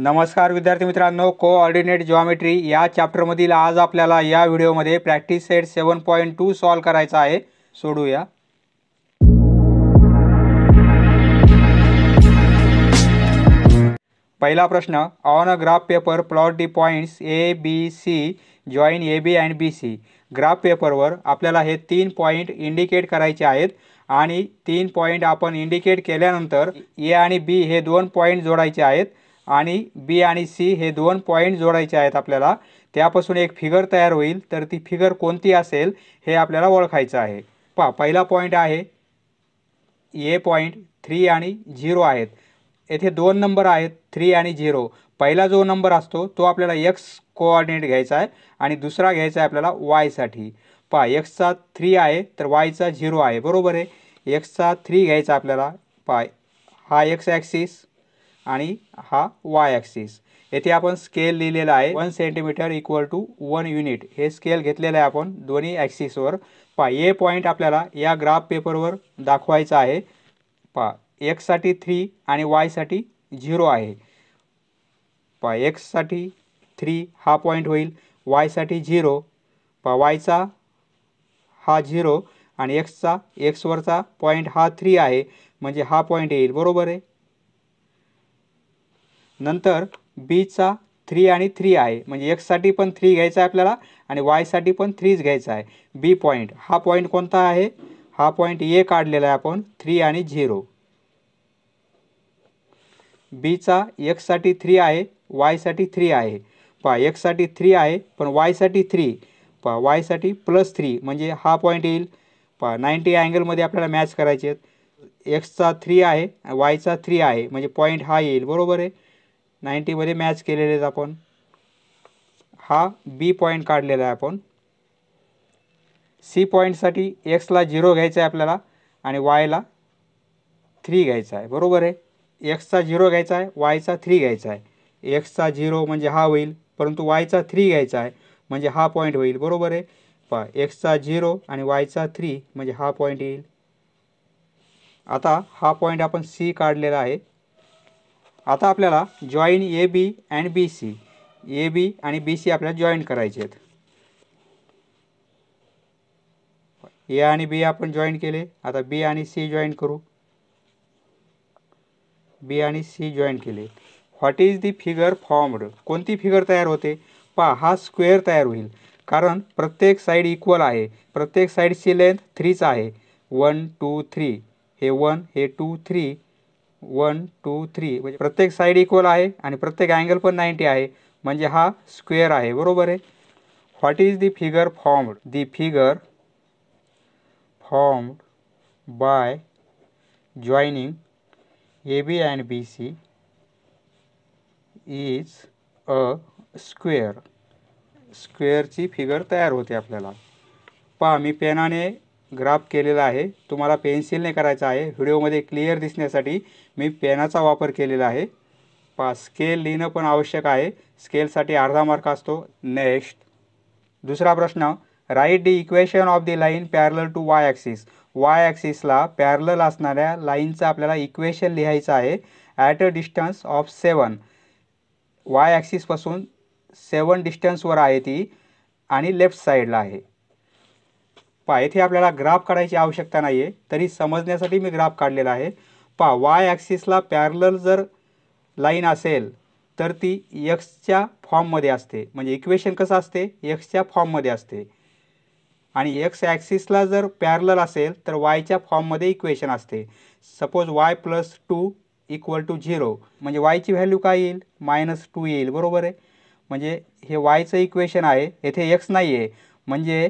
नमस्कार विद्यार्थी मित्रांनो कोऑर्डिनेट ज्योमेट्री या चॅप्टरमधील आज आपल्याला या व्हिडिओमध्ये practice set seven point two solve करायचा आहे सोडूया पहिला प्रश्न on a graph paper plot the points A B C join A B and B C graph पेपरवर आपल्याला हे तीन पॉईंट इंडिकेट करायचे आहेत आणि तीन पॉईंट आपण इंडिकेट केल्यानंतर ए आणि बी हे दोन पॉईंट जोडायचे आहेत आणि बी आणि सी हे दोन पॉईंट जोडायचे आहेत आपल्याला त्यापासून एक फिगर तयार होईल तर ती फिगर कोणती असेल हे आपल्याला ओळखायचं आहे पा पहिला पॉईंट आहे ए पॉईंट थ्री आणि झिरो आहेत येथे दोन नंबर आहेत थ्री आणि झिरो पहिला जो नंबर असतो तो आपल्याला एक्स कोऑर्डिनेट घ्यायचा आहे आणि दुसरा घ्यायचा आहे आपल्याला वायसाठी पहा एक्सचा थ्री आहे तर वायचा झिरो आहे बरोबर आहे एक्सचा थ्री घ्यायचा आपल्याला पाय हा एक्स ॲक्सिस आणि हा वाय ॲक्सिस येथे आपण स्केल लिहिलेला आहे one centimetre equal to one unit हे स्केल घेतलेलं आहे आपण दोन्ही ॲक्सिसवर पहा ए पॉईंट आपल्याला या ग्राफ पेपरवर दाखवायचा आहे पहा एक्ससाठी थ्री आणि वायसाठी झिरो आहे पहा एक्ससाठी थ्री हा पॉईंट होईल वायसाठी झिरो पहा वायचा हा झिरो आणि एक्सचा एक्सवरचा पॉईंट हा थ्री आहे म्हणजे हा पॉईंट येईल बरोबर आहे नंतर बीचा थ्री आणि थ्री आहे म्हणजे एक्ससाठी पण थ्री घ्यायचा आहे आपल्याला आणि वायसाठी पण थ्रीच घ्यायचा आहे बी पॉईंट हा पॉईंट कोणता आहे हा पॉईंट ए काढलेला आहे आपण थ्री आणि झिरो बीचा एक्ससाठी थ्री आहे वायसाठी थ्री आहे पहा एक्ससाठी थ्री आहे पण वायसाठी थ्री पहा वायसाठी प्लस थ्री म्हणजे हा पॉईंट येईल पहा नाईंटी अँगलमध्ये आपल्याला मॅच करायचे आहेत एक्सचा थ्री आहे वायचा थ्री आहे म्हणजे पॉईंट हा येईल बरोबर आहे नाईंटीमध्ये मॅच केलेले आहेत आपण हा बी पॉईंट काढलेला आहे आपण सी पॉईंटसाठी एक्सला झिरो घ्यायचा आहे आपल्याला आणि वायला थ्री घ्यायचा आहे बरोबर आहे एक्सचा झिरो घ्यायचा आहे वायचा थ्री घ्यायचा आहे एक्सचा झिरो म्हणजे हा होईल परंतु वायचा थ्री घ्यायचा आहे म्हणजे हा पॉईंट होईल बरोबर आहे पहा एक्सचा झिरो आणि वायचा थ्री म्हणजे हा पॉईंट येईल आता हा पॉईंट आपण सी काढलेला आहे आता आपल्याला join A B and B C A B आणि बी सी आपल्याला जॉईन करायचे आहेत ए आणि बी आपण जॉईन केले आता बी आणि सी जॉईन करू बी आणि सी जॉईन केले what is the figure formed कोणती फिगर तयार होते पा हा स्क्वेअर तयार होईल कारण प्रत्येक साईड इक्वल आहे प्रत्येक साईडची लेंथ थ्रीच आहे वन टू थ्री हे वन हे two three one two three म्हणजे प्रत्येक साईड इक्वल आहे आणि प्रत्येक अँगल पण नाईंटी आहे म्हणजे हा स्क्वेअर आहे बरोबर आहे what is the figure formed the figure formed by joining A B and B C is a square स्क्वेअरची फिगर तयार होते आपल्याला पहा मी पेनाने ग्राफ केलेला आहे तुम्हाला पेन्सिलने करायचा आहे व्हिडिओमध्ये क्लिअर दिसण्यासाठी मी पेनाचा वापर केलेला आहे पा स्केल लिहिणं पण आवश्यक आहे स्केलसाठी अर्धा मार्क असतो नेक्स्ट दुसरा प्रश्न right the equation of the line parallel to Y axis Y ॲक्सिसला पॅरलल असणाऱ्या लाईनचं आपल्याला इक्वेशन लिहायचं आहे at a distance of seven Y ॲक्सिसपासून सेवन डिस्टन्सवर आहे ती आणि लेफ्ट साईडला आहे पहा येथे आपल्याला ग्राफ काढायची आवश्यकता नाही आहे तरी समजण्यासाठी मी ग्राफ काढलेला आहे पहा वाय ॲक्सिसला पॅरलल जर लाईन असेल तर ती यक्सच्या फॉर्ममध्ये असते म्हणजे इक्वेशन कसं असते यक्सच्या फॉर्ममध्ये असते आणि एक्स ॲक्सिसला जर पॅरलल असेल तर वायच्या फॉर्ममध्ये इक्वेशन असते suppose Y plus two equal to zero म्हणजे वायची व्हॅल्यू काय येईल मायनस टू येईल बरोबर आहे म्हणजे हे वायचं इक्वेशन आहे येथे एक्स नाही आहे म्हणजे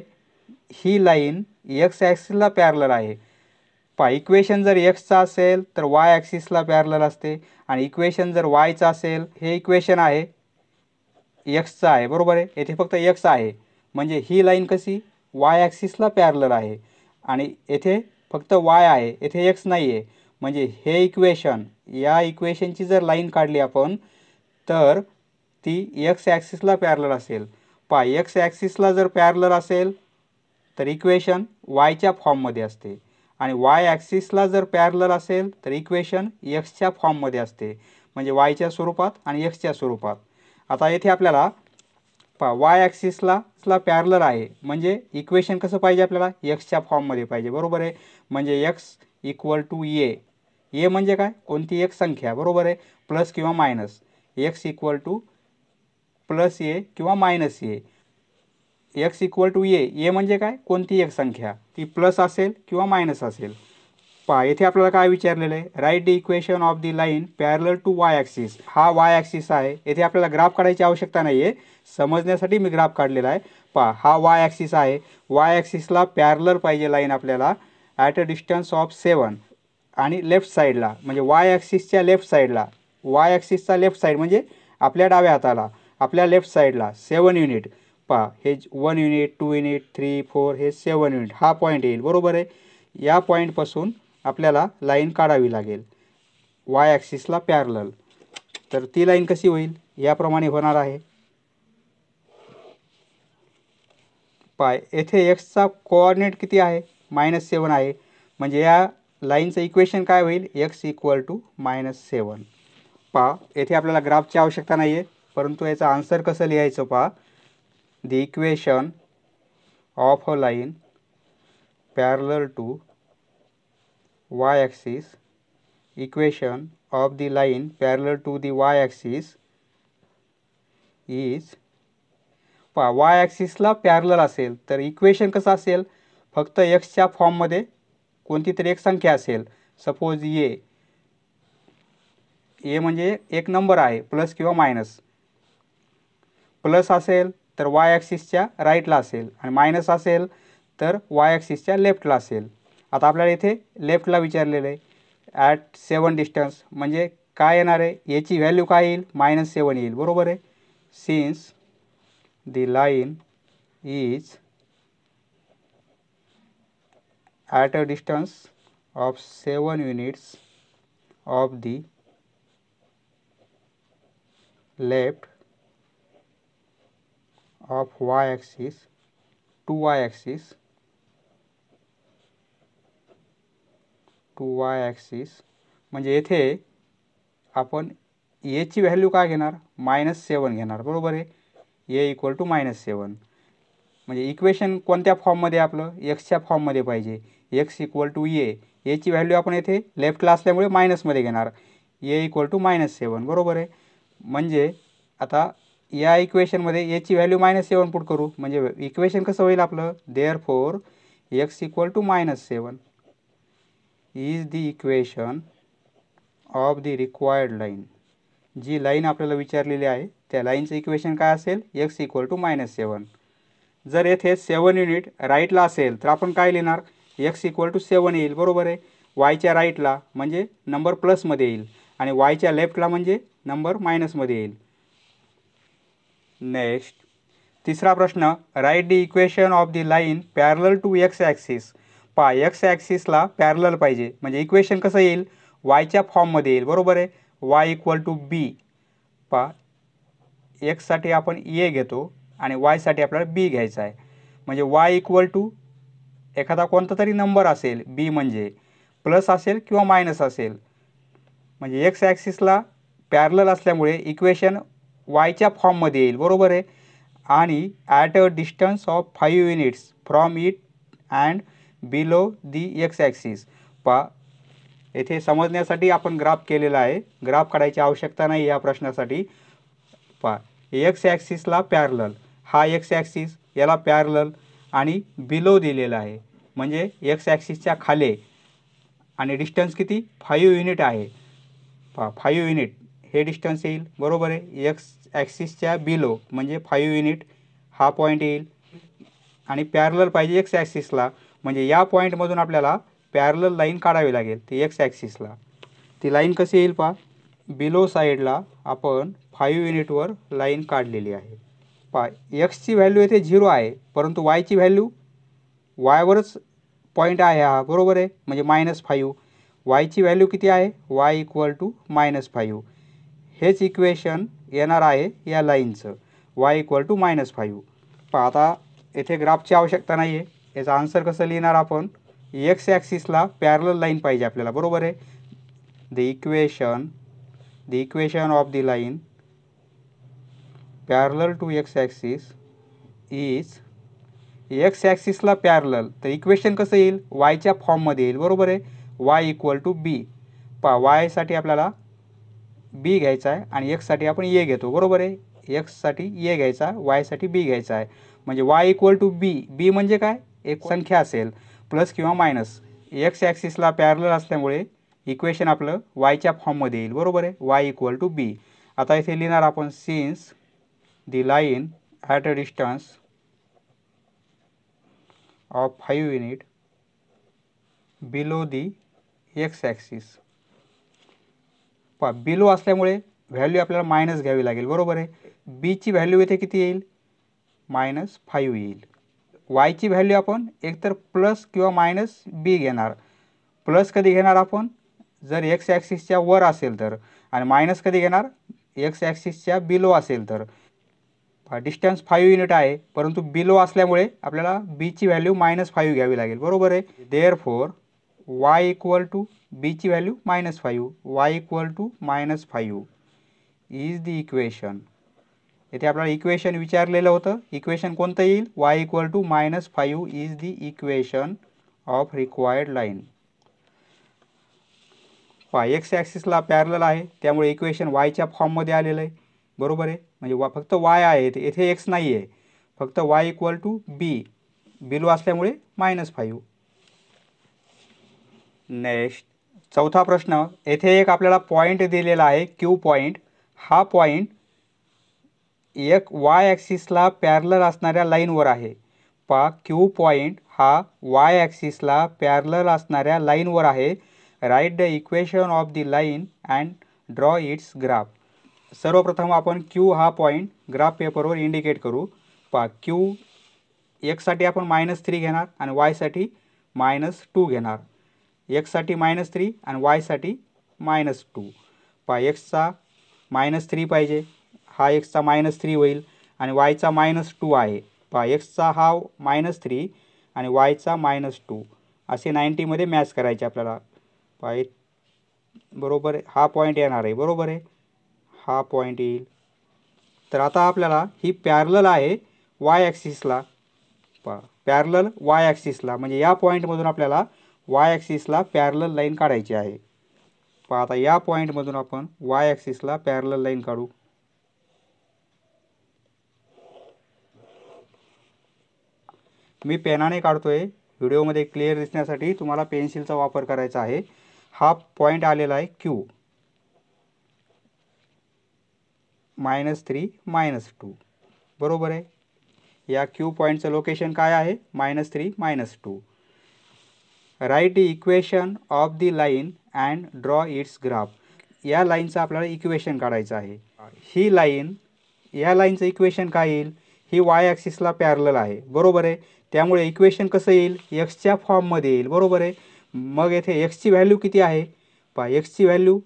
ही लाईन एक्स ॲक्सिसला पॅरलल आहे पहा इक्वेशन जर एक्सचा असेल तर वाय ॲक्सिसला पॅरलल असते आणि इक्वेशन जर वायचं असेल हे इक्वेशन आहे एक्सचं आहे बरोबर आहे येथे फक्त एक्स आहे म्हणजे ही लाईन कशी वाय ॲक्सिसला पॅरलल आहे आणि येथे फक्त वाय आहे येथे एक्स नाही आहे म्हणजे हे इक्वेशन या इक्वेशनची जर लाईन काढली आपण तर ती एक्स ॲक्सिसला पॅरलर असेल पहा एक्स ॲक्सिसला जर पॅरलर असेल तर इक्वेशन वायच्या फॉर्ममध्ये असते आणि वाय ॲक्सिसला जर पॅरलर असेल तर इक्वेशन एक्सच्या फॉर्ममध्ये असते म्हणजे वायच्या स्वरूपात आणि एक्सच्या स्वरूपात आता येथे आपल्याला पा वाय ॲक्सिसला पॅरलर आहे म्हणजे इक्वेशन कसं पाहिजे आपल्याला एक्सच्या फॉर्ममध्ये पाहिजे बरोबर आहे म्हणजे एक्स इक्वल टू ए ए म्हणजे काय कोणती एक संख्या बरोबर आहे प्लस किंवा minus X equal to plus A किंवा minus A X equal to ए ए म्हणजे काय कोणती एक संख्या ती प्लस असेल किंवा मायनस असेल पहा येथे आपल्याला काय विचारलेलं आहे right the equation of the line parallel to Y axis हा वाय ॲक्सिस आहे येथे आपल्याला ग्राफ काढायची आवश्यकता नाही आहे समजण्यासाठी मी ग्राफ काढलेला आहे पहा हा वाय ॲक्सिस आहे वाय ॲक्सिसला पॅरलर पाहिजे लाईन आपल्याला at a distance of seven आणि लेफ्ट साईडला म्हणजे वाय ॲक्सिसच्या लेफ्ट साईडला वाय ॲक्सिसचा लेफ्ट साईड म्हणजे आपल्या डाव्या हाताला आपल्या लेफ्ट साईडला सेवन युनिट पहा हे one unit two unit three four हे सेवन युनिट हा पॉईंट येईल बरोबर आहे या पॉईंटपासून आपल्याला लाईन काढावी लागेल वाय ॲक्सिसला पॅरल तर ती लाईन कशी होईल याप्रमाणे होणार आहे पाय येथे एक्सचा कोऑर्डिनेट किती आहे मायनस सेवन आहे म्हणजे या लाईनचं इक्वेशन काय होईल x equal to minus seven पहा येथे आपल्याला ग्राफची आवश्यकता नाही आहे परंतु याचा आन्सर कसं लिहायचं पहा the equation of a line parallel to y axis equation of the line parallel to the y axis is पहा वाय ॲक्सिसला पॅरलर असेल तर इक्वेशन कसं असेल फक्त एक्सच्या फॉर्ममध्ये कोणती तरी एक संख्या असेल सपोज ए ए म्हणजे एक नंबर आहे प्लस किंवा मायनस प्लस असेल तर वाय ॲक्सिसच्या राईटला असेल आणि मायनस असेल तर वाय ॲक्सिसच्या लेफ्टला असेल आता आपल्याला इथे लेफ्टला विचारलेलं आहे ॲट सेवन डिस्टन्स म्हणजे काय येणार आहे याची व्हॅल्यू काय येईल मायनस सेवन येईल बरोबर आहे since the line is at a distance of seven units of the left of y axis 2y Y axis to Y म्हणजे येथे आपण एची व्हॅल्यू काय घेणार मायनस सेवन घेणार बरोबर आहे ए इक्वल टू मायनस सेवन म्हणजे इक्वेशन कोणत्या फॉर्ममध्ये आपलं एक्सच्या फॉर्ममध्ये पाहिजे एक्स इक्वल टू ए एची व्हॅल्यू आपण येथे लेफ्टला असल्यामुळे मायनसमध्ये घेणार A equal to minus seven बरोबर आहे म्हणजे आता या इक्वेशनमध्ये याची व्हॅल्यू मायनस सेवन पुट करू म्हणजे इक्वेशन कसं होईल आपलं therefore x equal to minus seven is the equation of the required line जी लाईन आपल्याला विचारलेली आहे त्या लाईनचं इक्वेशन काय असेल x equal to minus seven जर येथे सेवन युनिट राईटला असेल तर आपण काय लिहिणार एक्स इक्वल टू सेवन येईल बरोबर आहे वायच्या राईटला म्हणजे नंबर प्लसमध्ये येईल आणि वायच्या लेफ्टला म्हणजे नंबर मायनसमध्ये येईल नेक्स्ट तिसरा प्रश्न write the equation of the line parallel to x axis पा एक्स ॲक्सिसला पॅरल पाहिजे म्हणजे इक्वेशन कसं येईल वायच्या फॉर्ममध्ये येईल बरोबर आहे वाय इक्वल टू बी पा एक्ससाठी आपण ए घेतो आणि वायसाठी आपल्याला बी घ्यायचा आहे म्हणजे वाय इक्वल टू एखादा कोणता तरी नंबर असेल बी म्हणजे प्लस असेल किंवा मायनस असेल म्हणजे एक्स ॲक्सिसला पॅरलल असल्यामुळे इक्वेशन वायच्या फॉर्ममध्ये येईल बरोबर आहे आणि at a distance of five units from it and below the x axis पा येथे समजण्यासाठी आपण ग्राफ केलेला आहे ग्राफ काढायची आवश्यकता नाही या प्रश्नासाठी पा एक्स ॲक्सिसला पॅरलल हा एक्स ॲक्सिस याला पॅरलल आणि बिलो दिलेला आहे म्हणजे एक्स ॲक्सिसच्या खाले आणि डिस्टन्स किती फाईव्ह युनिट आहे पा फाईव्ह युनिट हे डिस्टन्स येईल बरोबर आहे एक्स ॲक्सिसच्या बिलो म्हणजे फाईव्ह युनिट हा पॉईंट येईल आणि पॅरलर पाहिजे एक्स ॲक्सिसला म्हणजे या पॉईंटमधून आपल्याला पॅरल लाईन काढावी लागेल ती एक्स ॲक्सिसला ती लाईन कशी येईल पा बिलो साईडला आपण फाईव्ह युनिटवर लाईन काढलेली आहे पा एक्सची व्हॅल्यू येथे झिरो आहे परंतु वायची व्हॅल्यू वायवरच पॉईंट आहे हा बरोबर आहे म्हणजे मायनस फाईव्ह वायची व्हॅल्यू किती आहे y equal to minus five हेच इक्वेशन येणार आहे या लाईनचं y equal to minus five पण आता येथे ग्राफची आवश्यकता नाही आहे याचा आन्सर कसं लिहिणार आपण एक्स ॲक्सिसला पॅरल लाईन पाहिजे आपल्याला बरोबर आहे the equation the equation of the line parallel to x axis is x ॲक्सिसला पॅरल तर इक्वेशन कसं येईल वायच्या फॉर्ममध्ये येईल बरोबर आहे वाय इक्वल टू बी पा वायसाठी आपल्याला बी घ्यायचा आहे आणि एक्ससाठी आपण ए घेतो बरोबर आहे एक्ससाठी ए घ्यायचा वायसाठी बी घ्यायचा आहे म्हणजे y equal to b b म्हणजे काय एक संख्या असेल प्लस किंवा मायनस एक्स ॲक्सिसला पॅरलर असल्यामुळे इक्वेशन आपलं वायच्या फॉर्ममध्ये येईल बरोबर आहे वाय इक्वल टू बी आता इथे लिहिणार आपण since the line at a distance of five unit below the x axis पहा बिलो असल्यामुळे व्हॅल्यू आपल्याला मायनस घ्यावी लागेल बरोबर आहे बीची व्हॅल्यू इथे किती येईल मायनस फाईव्ह येईल वायची व्हॅल्यू आपण एकतर प्लस किंवा मायनस बी घेणार प्लस कधी घेणार आपण जर एक्स ॲक्सिसच्या वर असेल तर आणि मायनस कधी घेणार एक्स ॲक्सिसच्या बिलो असेल तर डिस्टन्स फाईव्ह युनिट आहे परंतु बिलो असल्यामुळे आपल्याला बीची व्हॅल्यू मायनस फाईव्ह घ्यावी लागेल बरोबर आहे therefore y equal to बीची value minus five y equal to minus five is the equation येथे आपल्याला इक्वेशन विचारलेलं होतं इक्वेशन कोणतं येईल y equal to minus five is the equation of required line पहा एक्स ॲक्सिसला पॅरल आहे त्यामुळे इक्वेशन वायच्या फॉर्ममध्ये आलेलं आहे बरोबर आहे म्हणजे वा फक्त वाय आहे येथे एक्स नाही आहे फक्त y equal to b below असल्यामुळे मायनस फाईव्ह नेक्स्ट चौथा प्रश्न येथे एक आपल्याला पॉईंट दिलेला आहे क्यू पॉईंट हा पॉईंट एक वाय ॲक्सिसला पॅरलर असणाऱ्या लाईनवर आहे पा क्यू पॉईंट हा वाय ॲक्सिसला पॅरलर असणाऱ्या लाईनवर आहे right the equation of the line and draw its graph सर्वप्रथम आपण क्यू हा पॉईंट ग्राफ पेपरवर इंडिकेट करू पा क्यू एकसाठी आपण मायनस थ्री घेणार आणि वायसाठी मायनस टू घेणार एक्ससाठी मायनस थ्री आणि वायसाठी मायनस टू पहा एक्सचा मायनस थ्री पाहिजे हा एक्सचा मायनस थ्री होईल आणि वायचा मायनस टू आहे पहा एक्सचा हा मायनस थ्री आणि वायचा मायनस टू असे नाईन्टीमध्ये मॅच करायचे आपल्याला पाय बरोबर हा पॉईंट येणार आहे बरोबर आहे हा पॉईंट येईल तर आता आपल्याला ही पॅरलल आहे वाय ॲक्सिसला पा पॅरल वाय ॲक्सिसला म्हणजे या पॉईंटमधून आपल्याला वाय ॲक्सिसला पॅरलल लाईन काढायची आहे पहा आता या पॉईंटमधून आपण वाय ॲक्सिसला पॅरलल लाईन काढू मी पेनाने काढतो आहे व्हिडिओमध्ये क्लिअर दिसण्यासाठी तुम्हाला पेन्सिलचा वापर करायचा आहे हा पॉईंट आलेला आहे Q minus three minus two बरोबर आहे या क्यू पॉईंटचं लोकेशन काय आहे minus three minus two write equation of the line and draw its graph या लाईनचं आपल्याला इक्वेशन काढायचं आहे ही लाईन या लाईनचं इक्वेशन काय येईल ही वाय ॲक्सिसला पॅरल आहे बरोबर आहे त्यामुळे इक्वेशन कसं येईल एक्सच्या फॉर्ममध्ये येईल बरोबर आहे मग येथे एक्सची व्हॅल्यू किती आहे पहा एक्सची व्हॅल्यू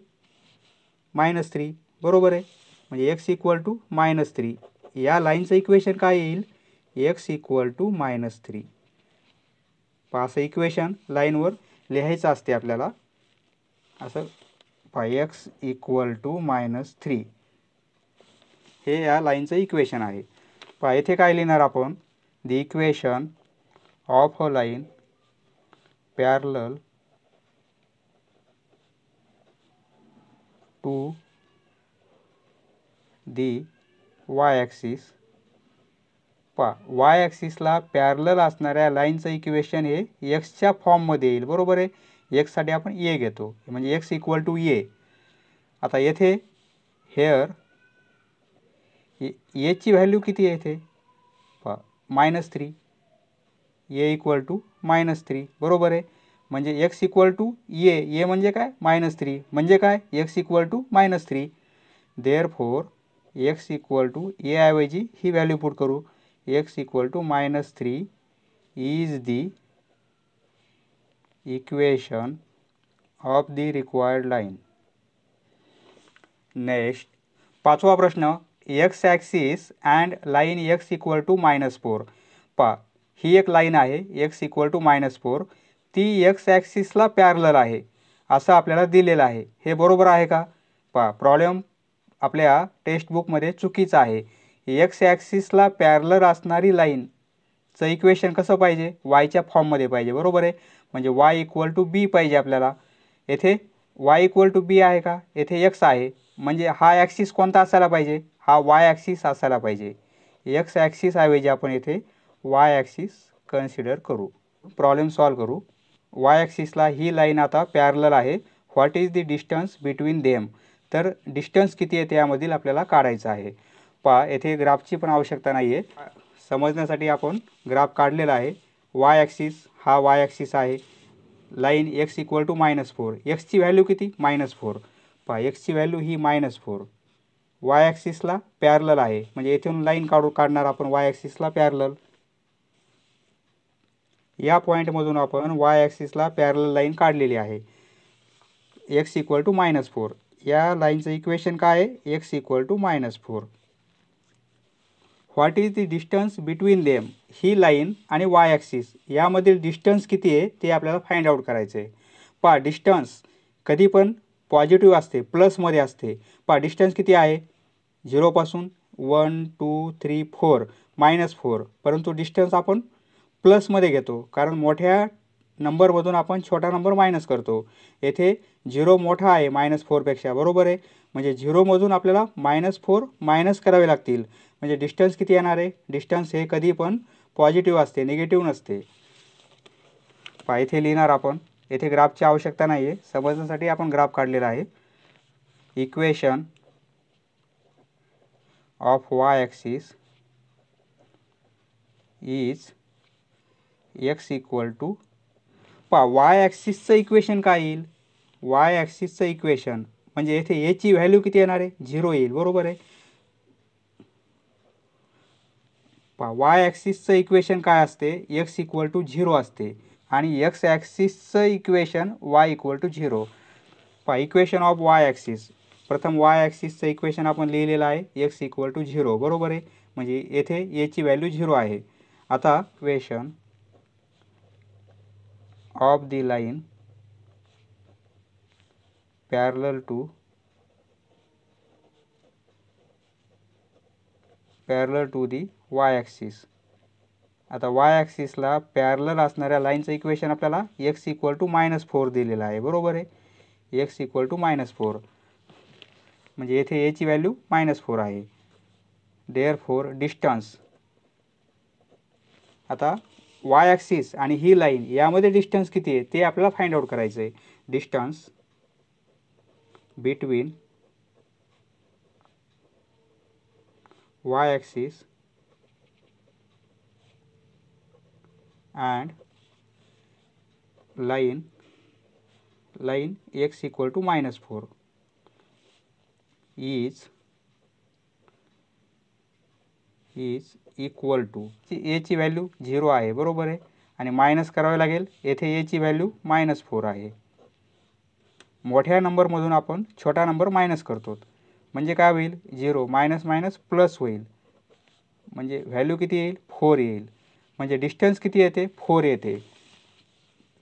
मायनस थ्री बरोबर आहे म्हणजे x equal to minus three या लाईनचं इक्वेशन काय येईल x equal to minus three पहा इक्वेशन लाईनवर लिहायचं असते आपल्याला असं फाय x equal to minus three हे या लाईनचं इक्वेशन आहे पहा इथे काय लिहिणार आपण the equation of a line parallel to the y axis पहा वाय ॲक्सिसला पॅरल असणाऱ्या लाईनचं इक्वेशन हे एक्सच्या फॉर्ममध्ये येईल बरोबर आहे एक्ससाठी आपण ए घेतो म्हणजे एक्स इक्वल टू ए आता येथे हेअर एची व्हॅल्यू किती आहे येथे पहा minus three a equal to minus three बरोबर आहे म्हणजे एक्स इक्वल टू ए ए म्हणजे काय मायनस थ्री म्हणजे काय x equal to minus three therefore x equal to a ऐवजी ही व्हॅल्यू पुट करू x इक्वल टू मायनस थ्री इज the equation of the required line. Next, पाचवा प्रश्न x axis and line x equal to minus four पा ही एक लाईन आहे x equal to minus four ती एक्स ॲक्सिसला पॅरलर आहे असं आपल्याला दिलेलं आहे हे बरोबर आहे का पा प्रॉब्लेम आपल्या टेक्स्टबुकमध्ये चुकीचा आहे एक्स ॲक्सिसला पॅरलर असणारी लाईनचं इक्वेशन कसं पाहिजे वायच्या फॉर्ममध्ये पाहिजे बरोबर आहे म्हणजे वाय इक्वल टू बी पाहिजे आपल्याला येथे वाय इक्वल टू बी आहे का येथे एक्स आहे म्हणजे हा ॲक्सिस कोणता असायला पाहिजे हा वाय ॲक्सिस असायला पाहिजे एक्स ॲक्सिसऐवजी आपण येथे वाय ॲक्सिस कन्सिडर करू प्रॉब्लेम सॉल्व करू वाय ॲक्सिसला ही लाईन आता पॅरलर आहे what is the distance between them तर डिस्टन्स किती आहे त्यामधील आपल्याला काढायचं आहे पहा येथे ग्राफची पण आवश्यकता नाही आहे समजण्यासाठी आपण ग्राफ काढलेला आहे वाय ॲक्सिस हा वाय ॲक्सिस आहे line x equal to minus four एक्सची व्हॅल्यू किती मायनस फोर पहा एक्सची व्हॅल्यू ही मायनस फोर वाय ॲक्सिसला पॅरलल आहे म्हणजे येथून लाईन काढू काढणार आपण वाय ॲक्सिसला पॅरलल या पॉईंटमधून आपण वाय ॲक्सिसला पॅरल लाईन काढलेली आहे x equal to minus four या लाईनचं इक्वेशन काय आहे x equal to minus four what is the distance between them ही लाईन आणि वाय ॲक्सिस यामधील डिस्टन्स किती आहे ते आपल्याला फाइंड आउट करायचं आहे पहा डिस्टन्स कधी पण पॉझिटिव्ह असते प्लसमध्ये असते पहा डिस्टन्स किती आहे झिरोपासून one two three four minus four परंतु डिस्टन्स आपण प्लसमध्ये घेतो कारण मोठ्या नंबरमधून आपण छोटा नंबर मायनस करतो येथे झिरो मोठा आहे मायनस फोरपेक्षा बरोबर आहे म्हणजे झिरोमधून आपल्याला मायनस फोर मायनस करावे लागतील म्हणजे डिस्टन्स किती येणार आहे डिस्टन्स हे कधी पण पॉझिटिव्ह असते निगेटिव्ह नसते पहा इथे लिहिणार आपण येथे ग्राफची आवश्यकता नाही आहे समजण्यासाठी आपण ग्राफ काढलेला आहे equation of y axis is x equal to पहा वाय ॲक्सिसचं इक्वेशन काय येईल वाय ॲक्सिसचं इक्वेशन म्हणजे येथे एची व्हॅल्यू किती येणार आहे झिरो येईल बरोबर आहे पहा वाय ॲक्सिसचं इक्वेशन काय असते एक्स इक्वल टू झिरो असते आणि एक्स ॲक्सिसचं equation y equal to zero पहा इक्वेशन ऑफ वाय ॲक्सिस प्रथम वाय ॲक्सिसचं इक्वेशन आपण लिहिलेलं आहे एक्स इक्वल टू झिरो बरोबर आहे म्हणजे येथे एची व्हॅल्यू झिरो आहे आता equation of the line parallel to parallel to the y axis आता वाय ॲक्सिसला पॅरलर असणाऱ्या लाईनचं इक्वेशन आपल्याला x equal to minus four दिलेलं आहे बरोबर आहे x equal to minus four म्हणजे येथे एची व्हॅल्यू मायनस फोर आहे डेअर फोर डिस्टन्स आता वाय ॲक्सिस आणि ही लाईन यामध्ये डिस्टन्स किती आहे ते आपल्याला फाइंड आउट करायचं आहे distance between y axis and line line x equal to minus 4 is is equal to एची व्हॅल्यू झिरो आहे बरोबर आहे आणि मायनस करावे लागेल येथे एची व्हॅल्यू मायनस फोर आहे मोठ्या नंबरमधून आपण छोटा नंबर मायनस करतो म्हणजे काय होईल झिरो मायनस मायनस प्लस होईल म्हणजे व्हॅल्यू किती येईल फोर येईल म्हणजे डिस्टन्स किती येते फोर येते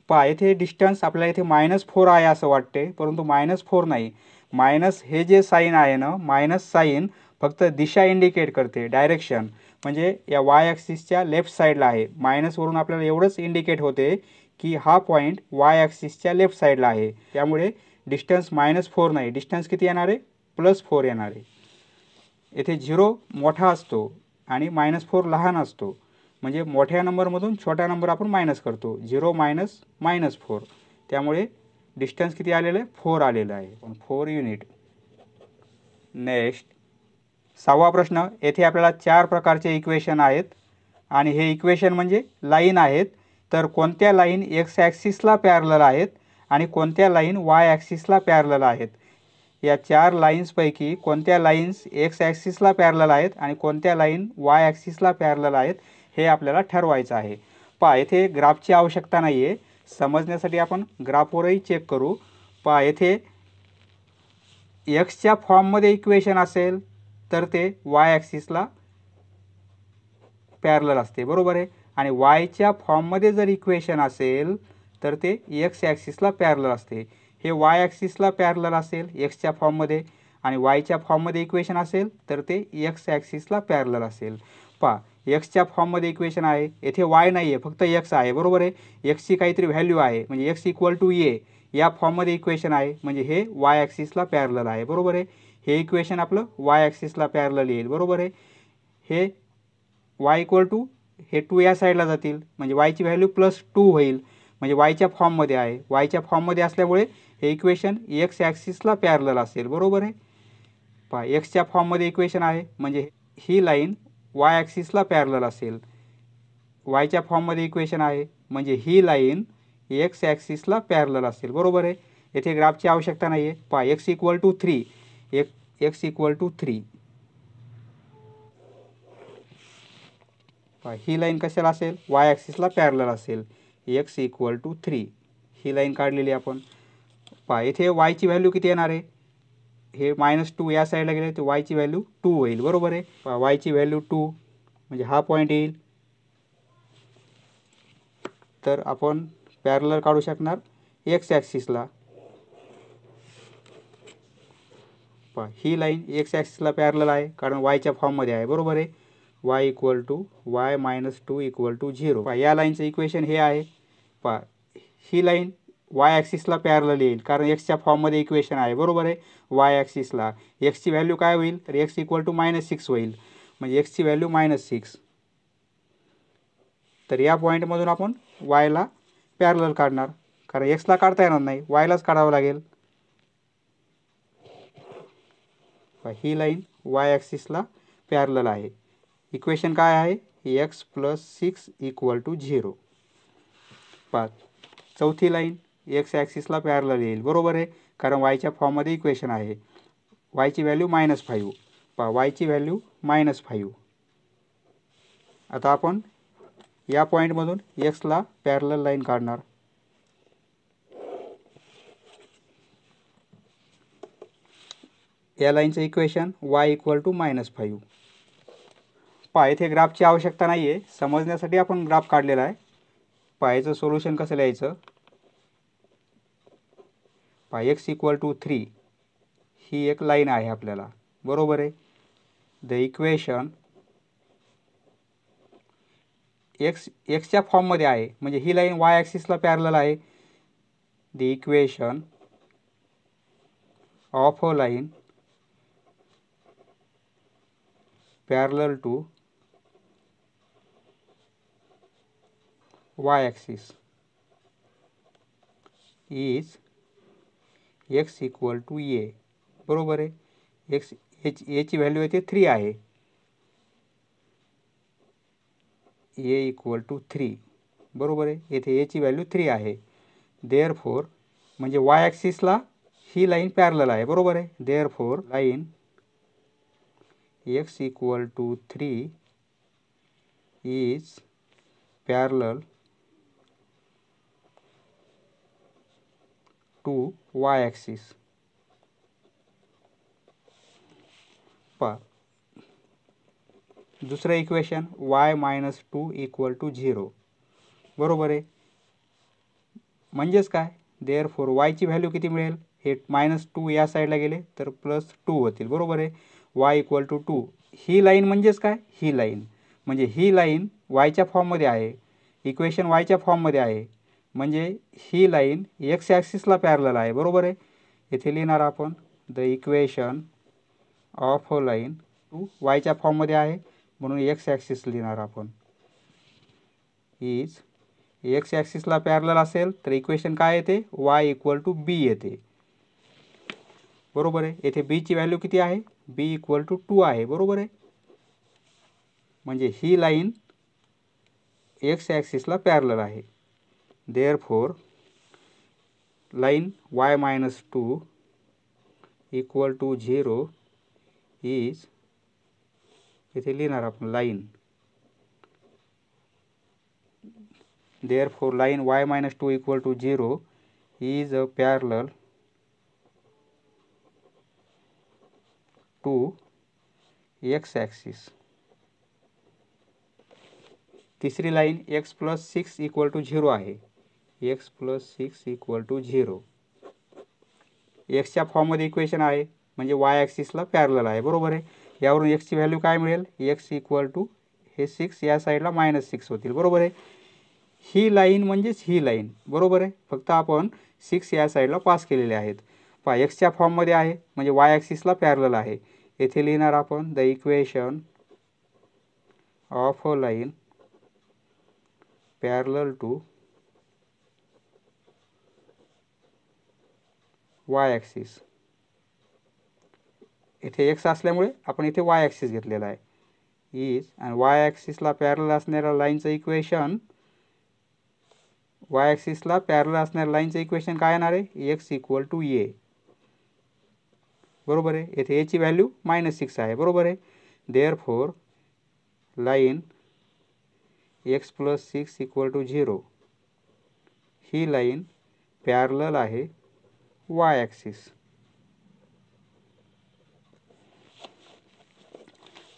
पहा येथे डिस्टन्स आपल्याला इथे मायनस फोर आहे असं वाटते परंतु मायनस फोर नाही मायनस हे जे साईन आहे ना मायनस साईन फक्त दिशा इंडिकेट करते डायरेक्शन म्हणजे या वाय ॲक्सिसच्या लेफ्ट साईडला आहे मायनसवरून आपल्याला एवढंच इंडिकेट होते की हा पॉईंट वाय ॲक्सिसच्या लेफ्ट साईडला आहे त्यामुळे डिस्टन्स मायनस फोर नाही डिस्टन्स किती येणार आहे प्लस फोर येणार आहे येथे झिरो मोठा असतो आणि मायनस फोर लहान असतो म्हणजे मोठ्या नंबरमधून छोट्या नंबर आपण मायनस करतो झिरो मायनस मायनस फोर त्यामुळे डिस्टन्स किती आलेलं आहे फोर आलेलं आहे पण फोर युनिट नेक्स्ट सहावा प्रश्न येथे आपल्याला चार प्रकारचे इक्वेशन आहेत आणि हे इक्वेशन म्हणजे लाईन आहेत तर कोणत्या लाईन एक्स ॲक्सिसला पॅरलल आहेत आणि कोणत्या लाईन वाय ॲक्सिसला पॅरलल आहेत या चार लाईन्सपैकी कोणत्या लाईन्स एक्स ॲक्सिसला पॅरलल आहेत आणि कोणत्या लाईन वाय ॲक्सिसला पॅरलल आहेत हे आपल्याला ठरवायचं आहे पहा येथे ग्राफची आवश्यकता नाही आहे समजण्यासाठी आपण ग्राफवरही चेक करू पहा येथे एक्सच्या फॉर्ममध्ये इक्वेशन असेल तर ते वाय ॲक्सिसला पॅरलल असते बरोबर आहे आणि वायच्या फॉर्ममध्ये जर इक्वेशन असेल तर ते एक्स ॲक्सिसला पॅरलल असते हे वाय ॲक्सिसला पॅरलर असेल एक्सच्या फॉर्ममध्ये आणि वायच्या फॉर्ममध्ये इक्वेशन असेल तर ते एक्स ॲक्सिसला पॅरलर असेल पहा एक्सच्या फॉर्ममध्ये इक्वेशन आहे येथे वाय नाही आहे फक्त एक्स आहे बरोबर आहे एक्सची काहीतरी व्हॅल्यू आहे म्हणजे एक्स इक्वल टू ए या फॉर्ममध्ये इक्वेशन आहे म्हणजे हे वाय ॲक्सिसला पॅरलर आहे बरोबर आहे हे इक्वेशन आपलं वाय ॲक्सिसला पॅरलर येईल बरोबर आहे हे वाय इक्वल टू हे टू या साईडला जातील म्हणजे वायची व्हॅल्यू प्लस टू होईल म्हणजे वायच्या फॉर्ममध्ये आहे वायच्या फॉर्ममध्ये असल्यामुळे हे इक्वेशन एक्स ॲक्सिसला पॅरलल असेल बरोबर आहे पहा एक्सच्या फॉर्ममध्ये इक्वेशन आहे म्हणजे ही लाईन वाय ॲक्सिसला पॅरलल असेल वायच्या फॉर्ममध्ये इक्वेशन आहे म्हणजे ही लाईन एक्स ॲक्सिसला पॅरलल असेल बरोबर आहे येथे ग्राफची आवश्यकता नाही आहे पहा एक्स इक्वल टू थ्री एक एक्स इक्वल टू थ्री ही लाईन कशाला असेल वाय ॲक्सिसला पॅरलल असेल एक्स इक्वल टू थ्री ही लाईन काढलेली आपण पहा इथे वायची व्हॅल्यू किती येणार आहे हे मायनस टू या साईडला गेले तर वायची व्हॅल्यू टू होईल बरोबर आहे पहा वायची व्हॅल्यू टू म्हणजे हा पॉईंट येईल तर आपण पॅरलर काढू शकणार एक्स ॲक्सिसला पहा ही लाईन एक्स ॲक्सिसला पॅरलर आहे कारण वायच्या फॉर्ममध्ये आहे बरोबर आहे y equal to y minus two equal to zero पहा या लाईनचं इक्वेशन हे आहे पहा ही लाईन वाय ॲक्सिसला पॅरल येईल कारण एक्सच्या फॉर्ममध्ये इक्वेशन आहे बरोबर आहे वाय ॲक्सिसला एक्सची व्हॅल्यू काय होईल तर x equal to minus six होईल म्हणजे एक्सची व्हॅल्यू मायनस सिक्स तर या पॉईंटमधून आपण वायला पॅरलल काढणार कारण एक्सला काढता येणार नाही वायलाच काढावं लागेल ही लाईन वाय ॲक्सिसला पॅरलल आहे इक्वेशन काय आहे x plus six equal to zero पाच चौथी लाईन एक्स ॲक्सिसला पॅरलल येईल बरोबर आहे कारण वायच्या फॉर्ममध्ये इक्वेशन आहे वायची व्हॅल्यू मायनस फाईव्ह पा वायची व्हॅल्यू मायनस फाईव्ह आता आपण या पॉईंटमधून एक्सला पॅरलर लाईन काढणार या लाईनचं equation y equal to minus five पहा इथे ग्राफची आवश्यकता नाही आहे समजण्यासाठी आपण ग्राफ काढलेला आहे पाहायचं सोल्युशन कसं लिहायचं पाय एक्स इक्वल टू थ्री ही एक लाईन आहे आपल्याला बरोबर आहे द इक्वेशन एक्स एक्सच्या फॉर्ममध्ये आहे म्हणजे ही लाईन वाय ॲक्सिसला पॅरल आहे the equation of a line parallel to Y axis is x equal to a बरोबर आहे एक्स एच एची व्हॅल्यू येते थ्री आहे ए इक्वल टू थ्री बरोबर आहे येथे एची व्हॅल्यू थ्री आहे देअर फोर म्हणजे वाय ॲक्सिसला ही लाईन पॅरलल आहे बरोबर आहे therefore line x equal to three is parallel to Y axis प दुसरं equation y minus two equal to zero बरोबर आहे म्हणजेच काय देअर फोर वायची व्हॅल्यू किती मिळेल हे मायनस टू या साईडला गेले तर प्लस टू होतील बरोबर आहे y equal to two he line म्हणजेच काय ही लाईन म्हणजे ही लाईन वायच्या फॉर्ममध्ये आहे इक्वेशन वायच्या फॉर्ममध्ये आहे म्हणजे ही लाईन एक्स ॲक्सिसला पॅरलल आहे बरोबर आहे इथे लिहिणार आपण the equation of a line to वायच्या फॉर्ममध्ये आहे म्हणून एक्स ॲक्सिस लिहिणार आपण इज एक्स ॲक्सिसला पॅरलल असेल तर इक्वेशन काय येते वाय इक्वल टू बी येते बरोबर आहे येथे बीची व्हॅल्यू किती आहे बी इक्वल टू टू आहे बरोबर आहे म्हणजे ही लाईन एक्स ॲक्सिसला पॅरलल आहे therefore line y minus 2 equal to 0 is इथे लिहिणार आपण line therefore line y minus two equal to zero is a parallel to x axis तिसरी line x plus six equal to zero आहे x plus six equal to zero एक्सच्या फॉर्ममध्ये equation आहे म्हणजे y ॲक्सिसला parallel आहे बरोबर आहे यावरून एक्सची व्हॅल्यू काय मिळेल एक्स इक्वल टू हे सिक्स या साईडला मायनस सिक्स होतील बरोबर आहे ही लाईन म्हणजेच ही लाईन बरोबर आहे फक्त आपण सिक्स या साईडला पास केलेले आहेत पहा एक्सच्या फॉर्ममध्ये आहे म्हणजे वाय ॲक्सिसला पॅरलल आहे येथे लिहिणार आपण the equation of a line parallel to Y axis इथे एक्स असल्यामुळे आपण इथे वाय ॲक्सिस घेतलेला आहे इज आणि वाय ॲक्सिसला पॅरल असणाऱ्या लाईनचं इक्वेशन वाय ॲक्सिसला पॅरल असणाऱ्या लाईनचं इक्वेशन काय येणार आहे एक्स इक्वल टू ए बरोबर आहे येथे एची व्हॅल्यू मायनस सिक्स आहे बरोबर आहे therefore line x plus six equal to zero ही लाईन पॅरल आहे वाय ॲक्सिस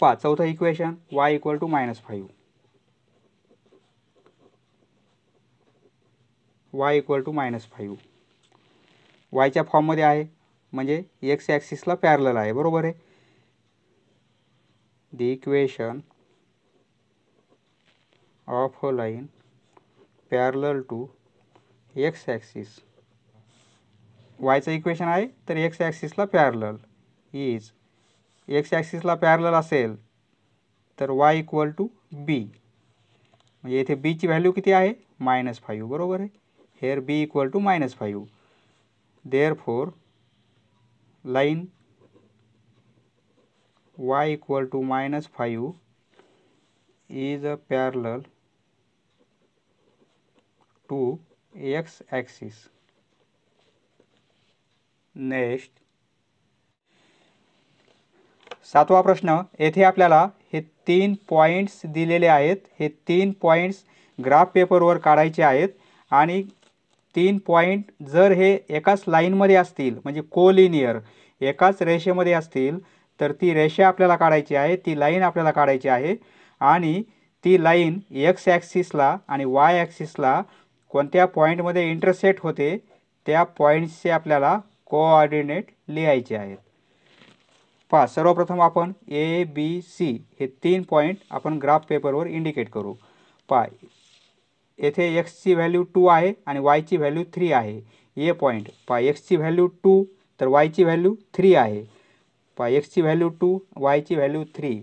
पहा चौथं equation y equal to minus five y equal to minus five वायच्या फॉर्ममध्ये आहे म्हणजे एक्स ॲक्सिसला पॅरलल आहे बरोबर आहे the equation of a line parallel to x axis वायचं इक्वेशन आहे तर एक्स ॲक्सिसला पॅरल इज एक्स ॲक्सिसला पॅरलल असेल तर वाय इक्वल टू बी म्हणजे येथे बीची व्हॅल्यू किती आहे मायनस फाईव्ह बरोबर आहे here b equal to minus five therefore line y equal to minus five is a parallel to x axis next सातवा प्रश्न येथे आपल्याला हे तीन पॉईंट्स दिलेले आहेत हे तीन पॉईंट्स ग्राफ पेपरवर काढायचे आहेत आणि तीन पॉइंट जर हे एकाच लाईनमध्ये असतील म्हणजे कोलिनियर एकाच रेषेमध्ये असतील तर ती रेषा आपल्याला काढायची आहे ती लाईन आपल्याला काढायची आहे आणि ती लाईन एक्स ॲक्सिसला आणि वाय ॲक्सिसला कोणत्या पॉईंटमध्ये इंटरसेट होते त्या पॉईंट्सचे आपल्याला कोऑर्डिनेट लिहायचे आहेत पहा सर्वप्रथम आपण ए बी सी हे तीन पॉईंट आपण ग्राफ पेपरवर इंडिकेट करू पहा येथे एक्सची व्हॅल्यू टू आहे आणि वायची व्हॅल्यू थ्री आहे ए पॉईंट पहा एक्सची व्हॅल्यू टू तर वायची व्हॅल्यू थ्री आहे पहा एक्सची व्हॅल्यू टू वायची व्हॅल्यू थ्री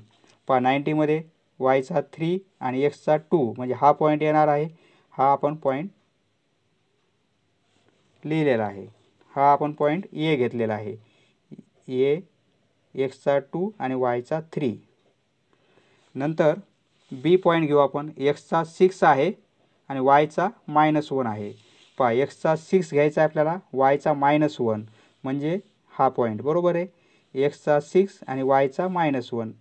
पहा नाईंटीमध्ये वायचा थ्री आणि एक्सचा टू म्हणजे हा पॉईंट येणार आहे हा आपण पॉईंट लिहिलेला आहे हा आपण पॉईंट ए घेतलेला आहे ए एक्सचा टू आणि वायचा थ्री नंतर बी पॉईंट घेऊ आपण एक्सचा सिक्स आहे आणि वायचा मायनस वन आहे पहा एक्सचा सिक्स घ्यायचा आहे आपल्याला वायचा मायनस वन म्हणजे हा पॉईंट बरोबर आहे एक्सचा सिक्स आणि वायचा मायनस वन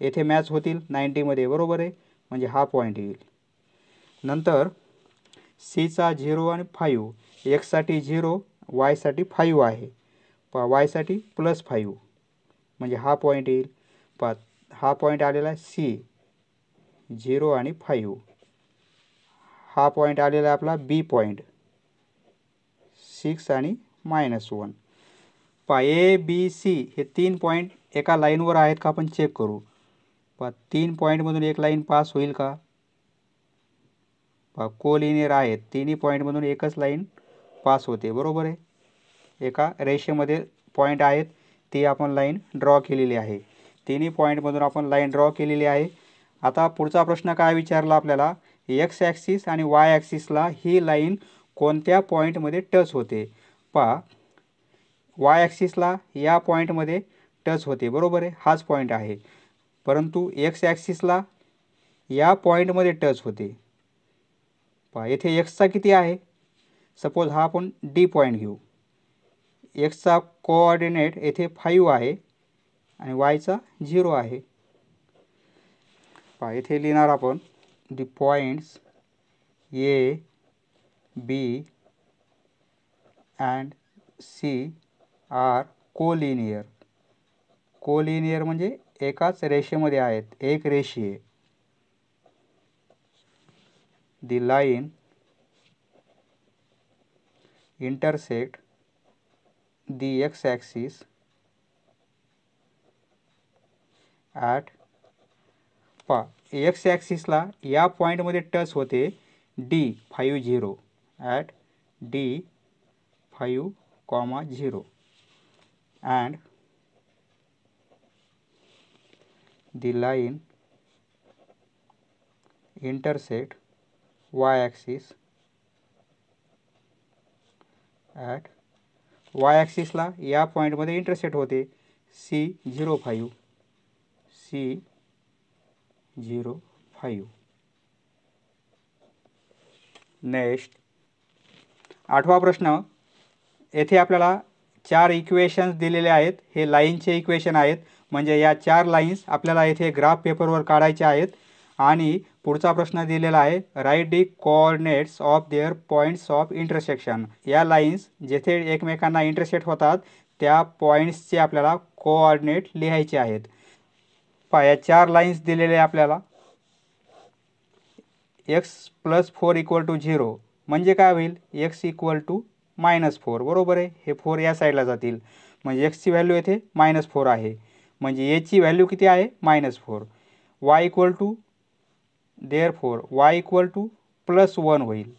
येथे मॅच होतील नाईन्टीमध्ये बरोबर आहे म्हणजे हा पॉईंट येईल नंतर सीचा झिरो आणि फाईव्ह एक्ससाठी झिरो वायसाठी फाईव्ह आहे पहा वायसाठी प्लस फाईव्ह म्हणजे हा पॉईंट येईल पहा हा पॉईंट आलेला आहे सी झिरो आणि फाईव्ह हा पॉईंट आलेला आहे आपला बी पॉईंट सिक्स आणि मायनस वन पहा ए बी सी हे तीन पॉईंट एका लाईनवर आहेत का आपण चेक करू पहा तीन पॉईंटमधून एक लाईन पास होईल का पहा कोलिनियर आहेत तिन्ही पॉईंटमधून एकच लाईन पास होते बरोबर आहे एका रेषेमध्ये पॉईंट आहेत ती आपण लाईन ड्रॉ केलेली आहे तिन्ही पॉईंटमधून आपण लाईन ड्रॉ केलेली आहे आता पुढचा प्रश्न काय विचारला आपल्याला एक्स ॲक्सिस आणि वाय ॲक्सिसला ही लाईन कोणत्या पॉईंटमध्ये टच होते पहा वाय ॲक्सिसला या पॉईंटमध्ये टच होते बरोबर आहे हाच पॉईंट आहे परंतु एक्स ॲक्सिसला या पॉईंटमध्ये टच होते पहा येथे एक्सचा किती आहे सपोज हा आपण डी पॉईंट घेऊ एक्सचा कोऑर्डिनेट येथे फाईव्ह आहे आणि वायचा झिरो आहे पहा येथे लिहिणार आपण the points A B and C are collinear collinear म्हणजे एकाच रेषेमध्ये आहेत एक रेषीय the line intersect the x axis at पा एक्स ॲक्सिसला या पॉईंटमध्ये टच होते D five zero at D five comma zero and the line intersect y axis at y ॲक्सिसला या पॉईंटमध्ये इंटरसेट होते C zero five C zero five next आठवा प्रश्न येथे आपल्याला चार इक्वेशन्स दिलेले आहेत हे लाईनचे इक्वेशन आहेत म्हणजे या चार लाईन्स आपल्याला येथे ग्राफ पेपरवर काढायचे आहेत आणि पुढचा प्रश्न दिलेला आहे write the coordinates of their points of intersection या लाईन्स जेथे एकमेकांना इंटरसेक्ट होतात त्या पॉईंट्सचे आपल्याला कोऑर्डिनेट लिहायचे आहेत पाया चार लाईन्स दिलेल्या आपल्याला x plus four equal to zero म्हणजे काय होईल x equal to minus four बरोबर आहे हे फोर या साईडला जातील म्हणजे एक्सची व्हॅल्यू येथे मायनस फोर आहे म्हणजे एची व्हॅल्यू किती आहे minus four y equal to therefore y equal to plus one होईल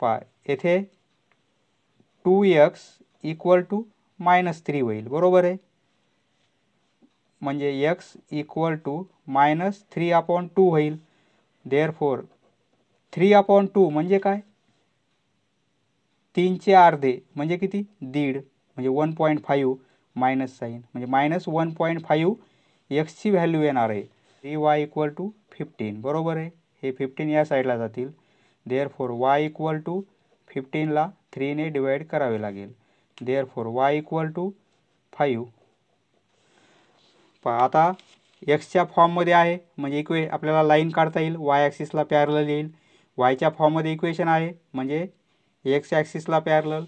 पा येथे two x equal to minus three होईल बरोबर आहे म्हणजे x equal to minus three upon two होईल there therefore three upon two म्हणजे काय तीनचे अर्धे म्हणजे किती दीड म्हणजे one point five minus sign म्हणजे मायनस वन पॉईंट फाईव्ह एक्सची व्हॅल्यू येणार आहे three y equal to fifteen बरोबर आहे हे फिफ्टीन या साईडला जातील therefore y equal to फिफ्टीनला थ्रीने डिवाईड करावे लागेल therefore y equal to five प आता एक्सच्या फॉर्ममध्ये आहे म्हणजे इक्वे आपल्याला लाईन काढता येईल वाय ॲक्सिसला पॅरलल येईल वायच्या फॉर्ममध्ये इक्वेशन आहे म्हणजे एक्स ॲक्सिसला पॅरलल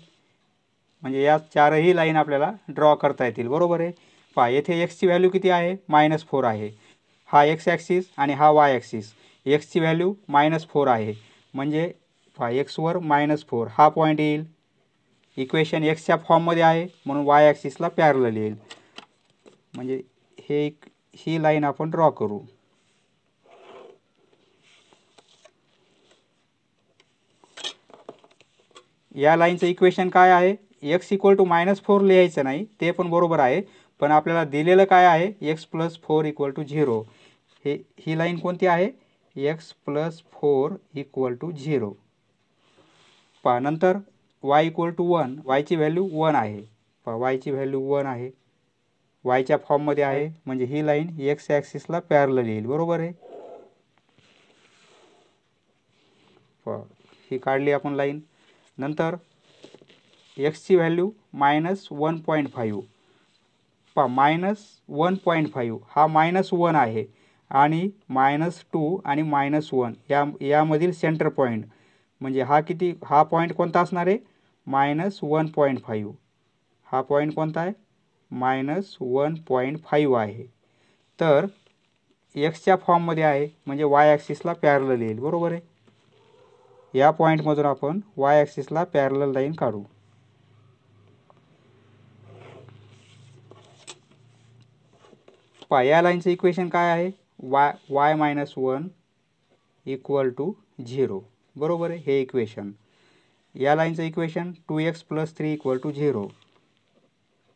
म्हणजे या चारही लाईन आपल्याला ड्रॉ करता येतील बरोबर आहे पहा येथे एक्सची व्हॅल्यू किती आहे मायनस फोर आहे हा एक्स ॲक्सिस आणि हा वाय ॲक्सिस एक्सची व्हॅल्यू मायनस फोर आहे म्हणजे पहा एक्सवर मायनस फोर हा पॉईंट येईल इक्वेशन एक्सच्या फॉर्ममध्ये आहे म्हणून वाय ॲक्सिसला पॅरल येईल म्हणजे हे एक ही लाईन आपण ड्रॉ करू या लाईनचं इक्वेशन काय आहे x equal to minus four लिहायचं नाही ते पण बरोबर आहे पण आपल्याला दिलेलं काय आहे x plus four equal to zero हे ही लाईन कोणती आहे x plus four equal to zero पहा नंतर वाय इक्वल टू वन वायची व्हॅल्यू वन आहे पहा वायची व्हॅल्यू वन आहे वायच्या फॉर्ममध्ये आहे म्हणजे ही लाईन एक्स ॲक्सिसला पॅरल येईल बरोबर आहे प ही काढली आपण लाईन नंतर एक्सची value minus one point five पहा मायनस वन पॉईंट फाईव्ह हा मायनस वन आहे आणि मायनस टू आणि मायनस वन या यामधील सेंटर पॉईंट म्हणजे हा किती हा पॉईंट कोणता असणार आहे मायनस वन पॉईंट फाईव्ह हा पॉईंट कोणता आहे मायनस वन पॉईंट फाईव्ह आहे तर एक्सच्या फॉर्ममध्ये आहे म्हणजे वाय ॲक्सिसला पॅरल येईल बरोबर आहे या पॉईंटमधून आपण वाय ॲक्सिसला पॅरल लाईन काढू पहा या लाईनचं इक्वेशन काय आहे y y minus one equal to zero बरोबर आहे हे इक्वेशन या लाईनचं equation two x plus three equal to zero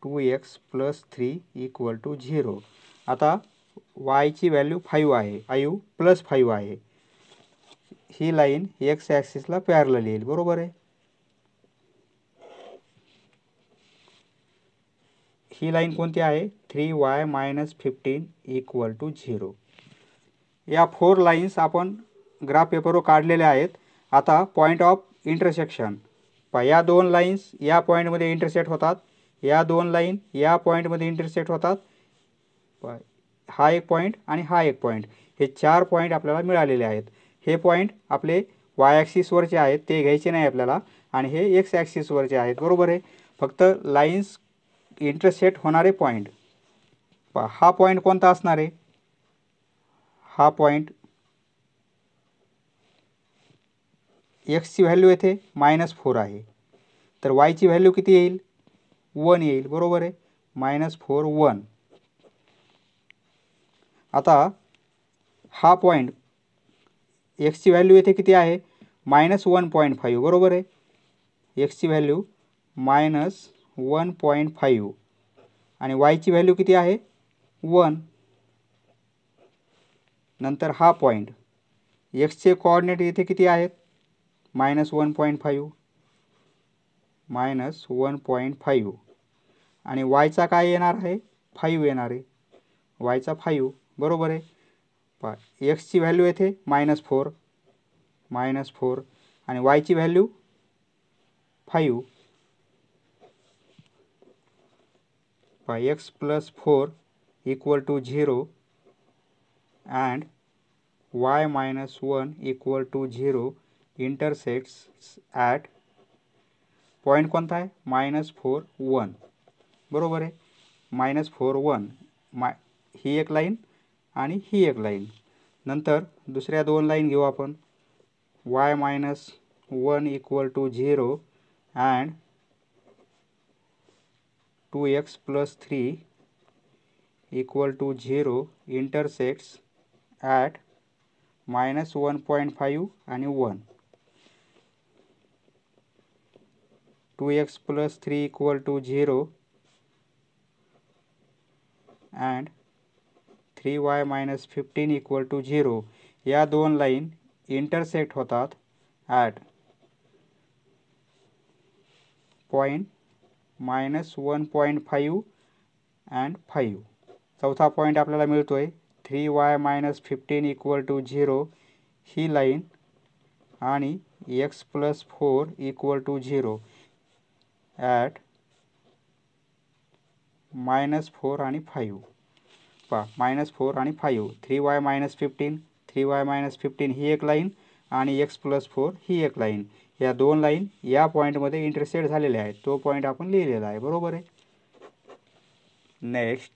two x plus three equal to zero आता वायची व्हॅल्यू फाईव्ह आहे आयू प्लस फाईव्ह आहे ही लाईन एक्स ॲक्सिसला पॅरल येईल बरोबर आहे ही लाईन कोणती आहे three y minus fifteen equal to zero या फोर लाईन्स आपण ग्राफ पेपरवर काढलेल्या आहेत आता पॉईंट ऑफ इंटरसेक्शन प या दोन लाईन्स या पॉईंटमध्ये इंटरसेक्ट होतात या दोन लाईन या पॉईंटमध्ये इंटरसेक्ट होतात हा एक पॉईंट आणि हा एक पॉईंट हे चार पॉईंट आपल्याला मिळालेले आहेत हे पॉईंट आपले वाय ॲक्सिसवरचे आहेत ते घ्यायचे नाही आपल्याला आणि हे एक्स ॲक्सिसवरचे आहेत बरोबर आहे फक्त लाईन्स इंटरसेट होणारे पॉईंट पा हा पॉईंट कोणता असणार आहे हा पॉईंट एक्सची व्हॅल्यू येथे मायनस फोर आहे तर वायची व्हॅल्यू किती येईल वन येईल बरोबर आहे मायनस फोर वन आता हा पॉईंट एक्सची व्हॅल्यू येथे किती आहे मायनस वन पॉईंट फाईव्ह बरोबर आहे एक्सची value minus one point five आणि वायची व्हॅल्यू किती आहे वन नंतर हा पॉईंट एक्सचे कॉर्डिनेट येथे किती आहेत minus one point five minus one point five आणि वायचा काय येणार आहे फाईव्ह येणार आहे वायचा फाईव्ह बरोबर आहे पा एक्सची व्हॅल्यू येथे मायनस फोर मायनस फोर आणि वायची value five by x plus 4 equal to 0 and y minus 1 equal to 0 intersects at point कोणता आहे मायनस फोर वन बरोबर आहे मायनस फोर वन माय ही एक लाईन आणि ही एक लाईन नंतर दुसऱ्या दोन लाईन घेऊ आपण y minus one equal to zero and two x plus three equal to zero intersects at minus one point five आणि one two x plus three equal to zero and three y minus fifteen equal to zero या दोन line intersect होतात at point minus one point five and five चौथा point आपल्याला मिळतो आहे three y minus fifteen equal to zero ही line आणि x plus four equal to zero at minus four आणि फाईव्ह पा मायनस फोर आणि five three y minus fifteen three y minus fifteen ही एक लाईन आणि एक्स प्लस फोर ही एक line या दोन लाईन या पॉईंटमध्ये इंटरसेट झालेल्या आहेत तो पॉईंट आपण लिहिलेला आहे बरोबर आहे नेक्स्ट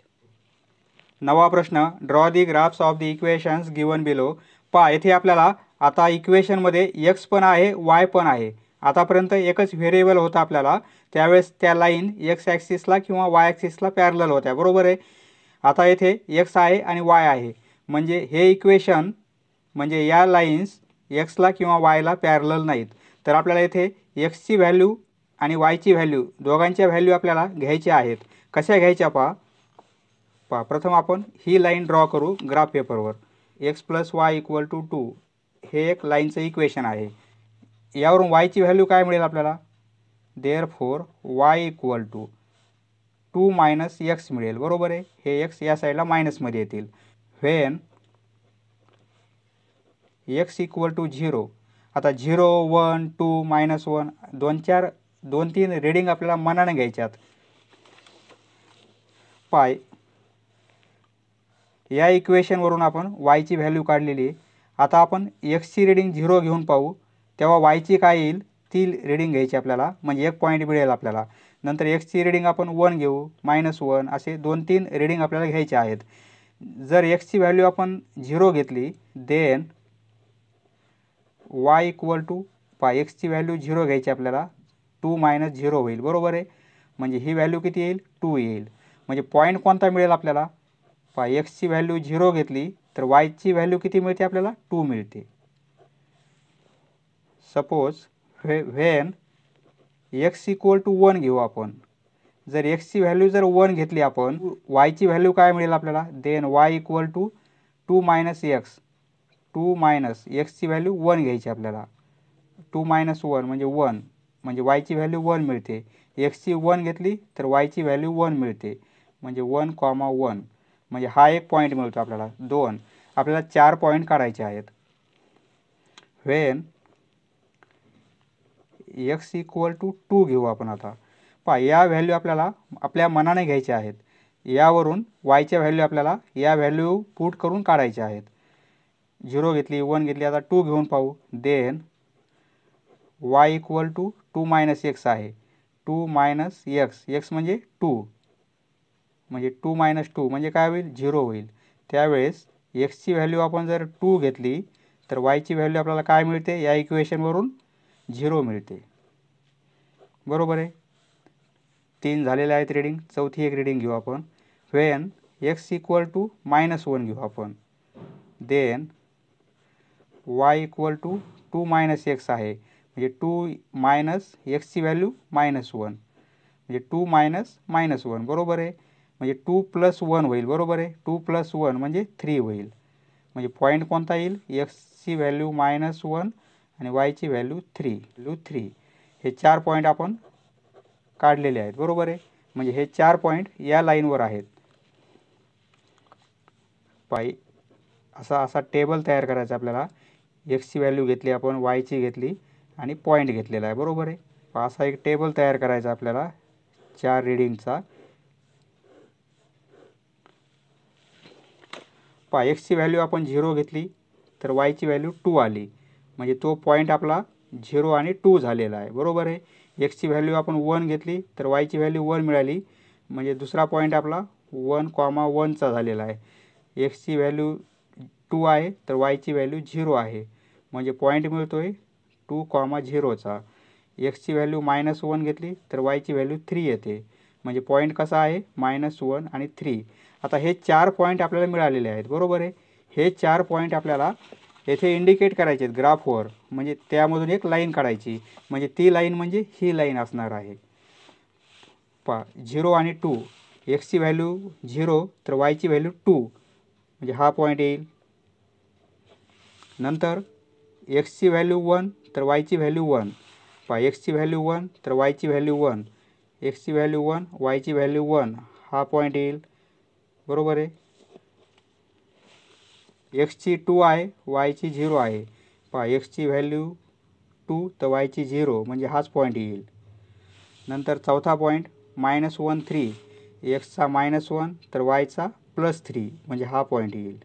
नवा प्रश्न draw the graphs of the equations given below पा येथे आपल्याला आता इक्वेशनमध्ये एक्स पण आहे वाय पण आहे आतापर्यंत एकच व्हेरिएबल होता आपल्याला त्यावेळेस त्या लाईन एक्स ॲक्सिसला किंवा वाय ॲक्सिसला पॅरल होत्या बरोबर आहे आता येथे एक्स आहे आणि वाय आहे म्हणजे हे इक्वेशन म्हणजे या लाईन्स एक्सला किंवा वायला पॅरल नाहीत तर आपल्याला येथे एक्सची व्हॅल्यू आणि वायची व्हॅल्यू दोघांच्या व्हॅल्यू आपल्याला घ्यायच्या आहेत कशा घ्यायच्या पहा पहा प्रथम आपण ही लाईन ड्रॉ करू ग्राफ पेपरवर x plus y equal to two हे एक लाईनचं इक्वेशन आहे यावरून वायची व्हॅल्यू काय मिळेल आपल्याला therefore y equal to two minus x मिळेल बरोबर आहे हे एक्स या साईडला मायनसमध्ये येतील when x equal to zero आता zero one two minus one दोन चार दोन तीन रीडिंग आपल्याला मनाने घ्यायच्यात पाय या इक्वेशनवरून आपण वायची व्हॅल्यू काढलेली आता आपण एक्सची रिडिंग झिरो घेऊन पाहू तेव्हा वायची काय येईल ती रिडिंग घ्यायची आपल्याला म्हणजे एक पॉईंट मिळेल आपल्याला नंतर एक्सची रिडिंग आपण वन घेऊ मायनस वन असे दोन तीन रिडिंग आपल्याला घ्यायचे आहेत जर एक्सची व्हॅल्यू आपण झिरो घेतली देन वाय इक्वल टू पाय एक्सची व्हॅल्यू झिरो घ्यायची आपल्याला टू मायनस झिरो होईल बरोबर आहे म्हणजे ही व्हॅल्यू किती येईल टू येईल म्हणजे पॉईंट कोणता मिळेल आपल्याला पाय एक्सची व्हॅल्यू झिरो घेतली तर वायची व्हॅल्यू किती मिळते आपल्याला टू मिळते सपोज व्हे when x equal to one घेऊ आपण जर एक्सची व्हॅल्यू जर वन घेतली आपण वायची व्हॅल्यू काय मिळेल आपल्याला then y equal to two minus x two minus एक्सची व्हॅल्यू वन घ्यायची आपल्याला टू मायनस वन म्हणजे वन म्हणजे वायची व्हॅल्यू वन मिळते एक्सची वन घेतली तर वायची व्हॅल्यू वन मिळते म्हणजे वन कॉमा वन म्हणजे हा एक पॉईंट मिळतो आपल्याला दोन आपल्याला चार पॉईंट काढायचे आहेत when x equal to two घेऊ आपण आता पहा या व्हॅल्यू आपल्याला आपल्या मनाने घ्यायच्या आहेत यावरून वायच्या व्हॅल्यू आपल्याला या व्हॅल्यू पुट करून काढायच्या आहेत झिरो घेतली वन घेतली आता टू घेऊन पाहू then y equal to two minus x आहे टू मायनस एक्स एक्स म्हणजे टू म्हणजे टू मायनस टू म्हणजे काय होईल झिरो होईल त्यावेळेस एक्सची व्हॅल्यू आपण जर टू घेतली तर वायची व्हॅल्यू आपल्याला काय मिळते या इक्वेशनवरून झिरो मिळते बरोबर आहे तीन झालेले आहेत रीडिंग चौथी एक रीडिंग घेऊ आपण when x equal to minus one घेऊ आपण then y equal to two minus x आहे म्हणजे टू मायनस एक्सची व्हॅल्यू मायनस वन म्हणजे टू मायनस मायनस वन बरोबर आहे म्हणजे टू प्लस वन होईल बरोबर आहे टू प्लस वन म्हणजे थ्री होईल म्हणजे पॉईंट कोणता येईल एक्सची व्हॅल्यू मायनस वन आणि वायची व्हॅल्यू थ्री व्हॅल्यू थ्री हे चार पॉईंट आपण काढलेले आहेत बरोबर आहे म्हणजे हे चार पॉईंट या लाईनवर आहेत पाई असा असा टेबल तयार करायचा आपल्याला एक्सची व्हॅल्यू घेतली आपण वायची घेतली आणि पॉईंट घेतलेला आहे बरोबर आहे असा एक टेबल तयार करायचा आपल्याला चार रिडिंगचा पहा एक्सची व्हॅल्यू आपण झिरो घेतली तर वायची व्हॅल्यू टू आली म्हणजे तो पॉईंट आपला झिरो आणि टू झालेला आहे बरोबर आहे एक्सची व्हॅल्यू आपण वन घेतली तर वायची व्हॅल्यू वन मिळाली म्हणजे दुसरा पॉईंट आपला वन कॉमा वनचा झालेला आहे एक्सची व्हॅल्यू टू आहे तर वायची व्हॅल्यू झिरो आहे म्हणजे पॉईंट मिळतो आहे टू कॉमा झिरोचा एक्सची व्हॅल्यू मायनस वन घेतली तर वायची व्हॅल्यू थ्री येते म्हणजे पॉईंट कसा आहे मायनस वन आणि थ्री आता हे चार पॉईंट आपल्याला मिळालेले आहेत बरोबर आहे हे चार पॉईंट आपल्याला येथे इंडिकेट करायचे आहेत ग्राफवर म्हणजे त्यामधून एक लाईन काढायची म्हणजे ती लाईन म्हणजे ही लाईन असणार आहे पा झिरो आणि टू एक्सची व्हॅल्यू झिरो तर वायची व्हॅल्यू टू म्हणजे हा पॉईंट येईल नंतर एक्सची व्हॅल्यू वन तर वायची व्हॅल्यू वन पहा एक्सची व्हॅल्यू वन तर वायची व्हॅल्यू वन एक्सची व्हॅल्यू वन वायची व्हॅल्यू वन हा पॉईंट येईल बरोबर आहे एक्सची टू आहे वायची झिरो आहे पहा एक्सची व्हॅल्यू टू तर वायची झिरो म्हणजे हाच पॉईंट येईल नंतर चौथा पॉईंट मायनस वन थ्री एक्सचा मायनस वन तर वायचा प्लस थ्री म्हणजे हा पॉईंट येईल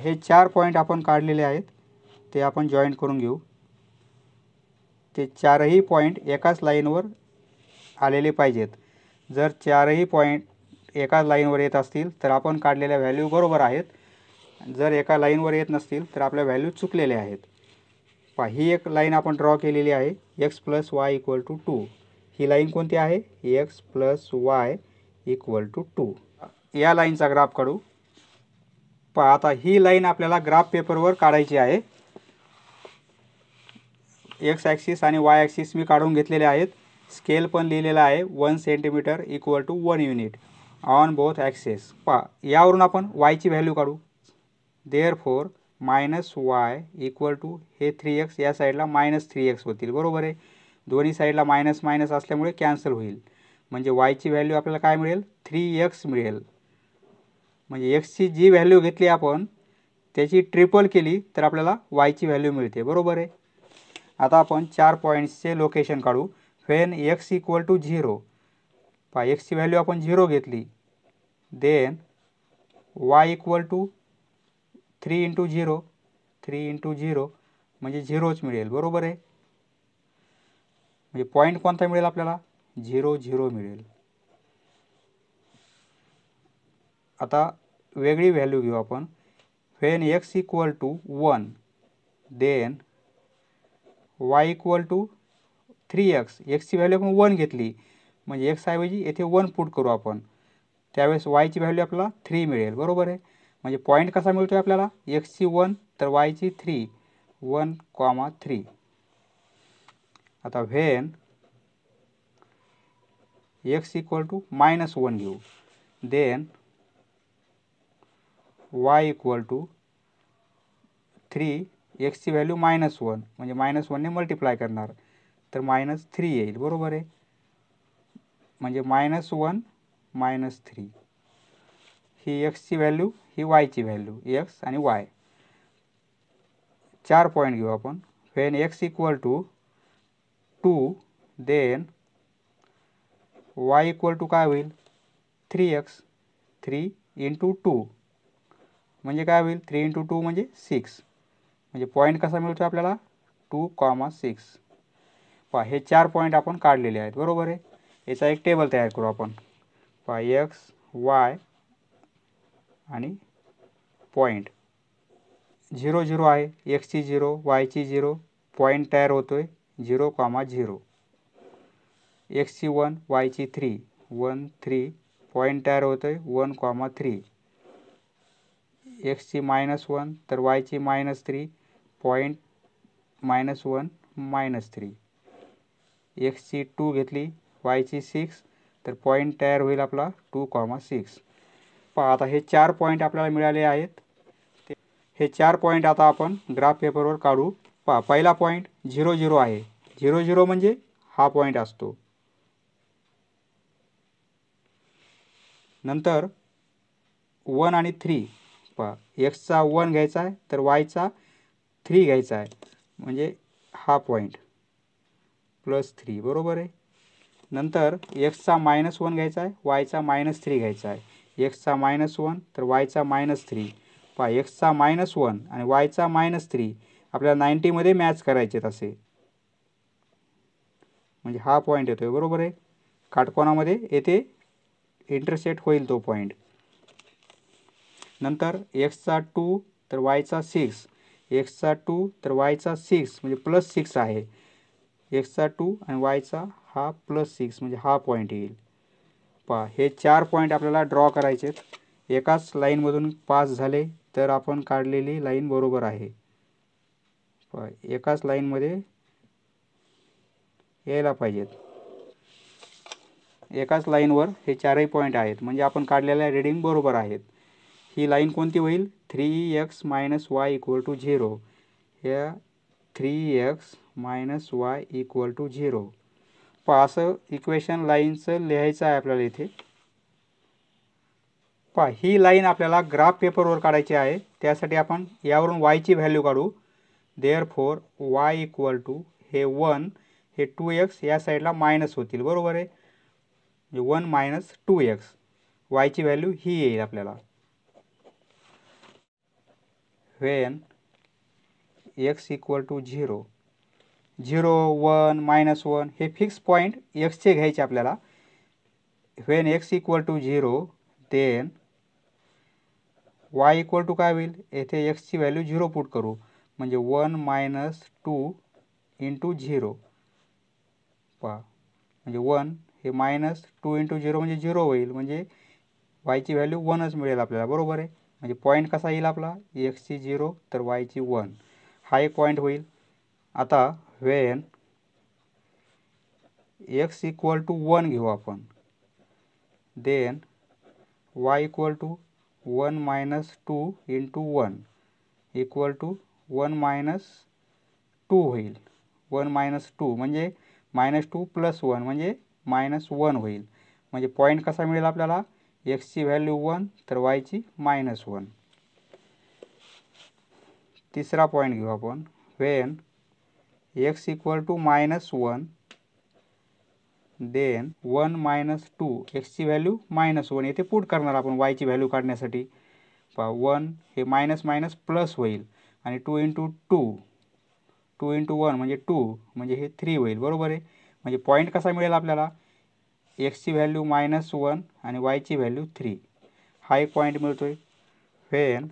हे चार पॉईंट आपण काढलेले आहेत ते आपण जॉईन करून घेऊ ते चारही पॉईंट एकाच लाईनवर आलेले पाहिजेत जर चारही पॉईंट एकाच लाईनवर येत असतील तर आपण काढलेल्या व्हॅल्यू बरोबर आहेत जर एका लाईनवर येत नसतील तर आपल्या व्हॅल्यू चुकलेल्या आहेत पा ही एक लाईन आपण ड्रॉ केलेली आहे x plus y equal to two he line कोणती आहे x plus y equal to two two लाईनचा ग्राफ काढू पहा आता ही लाईन आपल्याला ग्राफ पेपरवर काढायची आहे एक्स ॲक्सिस आणि वाय ॲक्सिस मी काढून घेतलेले आहेत स्केल पण लिहिलेला आहे one centimetre equal to one unit on both axes पा यावरून आपण वायची व्हॅल्यू काढू therefore minus y equal to हे थ्री एक्स या साईडला मायनस थ्री एक्स होतील बरोबर आहे दोन्ही साईडला मायनस मायनस असल्यामुळे कॅन्सल होईल म्हणजे वायची व्हॅल्यू आपल्याला काय मिळेल थ्री एक्स मिळेल म्हणजे एक्सची जी व्हॅल्यू घेतली आपण त्याची ट्रिपल केली तर आपल्याला वायची व्हॅल्यू मिळते बरोबर आहे आता आपण चार पॉईंट्सचे लोकेशन काढू when x equal to zero पहा एक्सची व्हॅल्यू आपण झिरो घेतली then y equal to three into zero three into zero म्हणजे झिरोच मिळेल बरोबर आहे म्हणजे पॉईंट कोणता मिळेल आपल्याला झिरो झिरो मिळेल आता वेगळी व्हॅल्यू घेऊ आपण when x equal to one then y equal to three x एक्सची व्हॅल्यू आपण वन घेतली म्हणजे ऐवजी येथे वन पुट करू आपण त्यावेळेस वायची व्हॅल्यू आपल्याला थ्री मिळेल बरोबर आहे म्हणजे पॉईंट कसा मिळतो आहे आपल्याला एक्सची वन तर वायची थ्री वन कॉमा थ्री आता when x equal to minus one घेऊ then y equal to three एक्सची व्हॅल्यू मायनस वन म्हणजे मायनस वनने मल्टिप्लाय करणार तर मायनस थ्री येईल बरोबर आहे म्हणजे मायनस वन मायनस थ्री ही एक्सची व्हॅल्यू ही वायची व्हॅल्यू एक्स आणि वाय चार पॉईंट घेऊ आपण when x equal to two then y equal to काय होईल three x three into two म्हणजे काय होईल थ्री इंटू टू म्हणजे सिक्स म्हणजे पॉईंट कसा मिळतो आपल्याला टू कॉमा सिक्स पहा हे चार पॉईंट आपण काढलेले आहेत बरोबर आहे याचा एक टेबल तयार करू आपण पहा एक्स वाय आणि पॉईंट झिरो झिरो आहे एक्सची झिरो वायची झिरो पॉईंट तयार होतो आहे झिरो कॉमा झिरो एक्सची वन वायची थ्री वन थ्री पॉईंट तयार होतो आहे वन कॉमा थ्री एक्सची मायनस वन तर वायची minus three point minus one minus three एक्सची टू घेतली वायची सिक्स तर पॉईंट तयार होईल आपला टू कॉमा सिक्स पहा आता हे चार पॉईंट आपल्याला मिळाले आहेत ते हे चार पॉईंट आता आपण ग्राफ पेपरवर काढू पहा पहिला पॉईंट झिरो झिरो आहे झिरो झिरो म्हणजे हा पॉईंट असतो नंतर वन आणि थ्री पहा एक्सचा वन घ्यायचा आहे तर वायचा थ्री घ्यायचा आहे म्हणजे हा पॉईंट प्लस थ्री बरोबर आहे नंतर एक्सचा मायनस वन घ्यायचा आहे वायचा मायनस थ्री घ्यायचा आहे एक्सचा मायनस वन तर वायचा मायनस थ्री पहा एक्सचा मायनस वन आणि वायचा मायनस थ्री आपल्याला नाईन्टीमध्ये मॅच करायचे तसे म्हणजे हा पॉईंट येतो आहे बरोबर आहे काटकोणामध्ये येथे इंटरसेट होईल तो पॉईंट नंतर एक्सचा टू तर वायचा सिक्स एक्सचा टू तर वायचा सिक्स म्हणजे प्लस सिक्स आहे एक्सचा टू आणि वायचा हा प्लस सिक्स म्हणजे हा पॉईंट येईल पहा हे चार पॉईंट आपल्याला ड्रॉ करायचे आहेत एकाच लाईनमधून पास झाले तर आपण काढलेली लाईन बरोबर आहे पहा एकाच लाईनमध्ये यायला पाहिजेत एकाच लाईनवर हे चारही पॉईंट आहेत म्हणजे आपण काढलेल्या रीडिंग बरोबर आहेत ही लाईन कोणती होईल three x minus y equal to zero या three x minus y equal to zero पहा असं इक्वेशन लाईनचं लिहायचं आहे आपल्याला इथे पहा ही लाईन आपल्याला ग्राफ पेपरवर काढायची आहे त्यासाठी आपण यावरून वायची व्हॅल्यू काढू therefore y equal to हे वन हे टू एक्स या साईडला मायनस होतील बरोबर आहे वन मायनस टू एक्स वायची व्हॅल्यू ही येईल आपल्याला when x equal to zero zero one minus one हे फिक्स पॉईंट एक्सचे घ्यायचे आपल्याला when x equal to zero then y equal to काय होईल येथे एक्सची व्हॅल्यू झिरो पुट करू म्हणजे one minus two into zero पहा म्हणजे वन हे मायनस टू इंटू झिरो म्हणजे झिरो होईल म्हणजे वायची व्हॅल्यू वनच मिळेल आपल्याला बरोबर आहे म्हणजे पॉईंट कसा येईल आपला एक्सची झिरो तर वायची वन हा एक पॉईंट होईल आता when x equal to one घेऊ आपण then y equal to one minus two into one equal to one minus two होईल वन मायनस टू म्हणजे मायनस टू प्लस वन म्हणजे मायनस वन होईल म्हणजे पॉईंट कसा मिळेल आपल्याला एक्सची व्हॅल्यू वन तर वायची मायनस वन तिसरा पॉईंट घेऊ आपण when x equal to minus one then one minus two एक्सची व्हॅल्यू मायनस वन येथे पुट करणार आपण वायची व्हॅल्यू काढण्यासाठी पहा वन हे मायनस मायनस प्लस होईल आणि two into two two into one म्हणजे टू म्हणजे हे थ्री होईल बरोबर आहे म्हणजे पॉईंट कसा मिळेल आपल्याला एक्सची व्हॅल्यू मायनस वन आणि वायची व्हॅल्यू थ्री हा एक पॉईंट मिळतो आहे व्हेन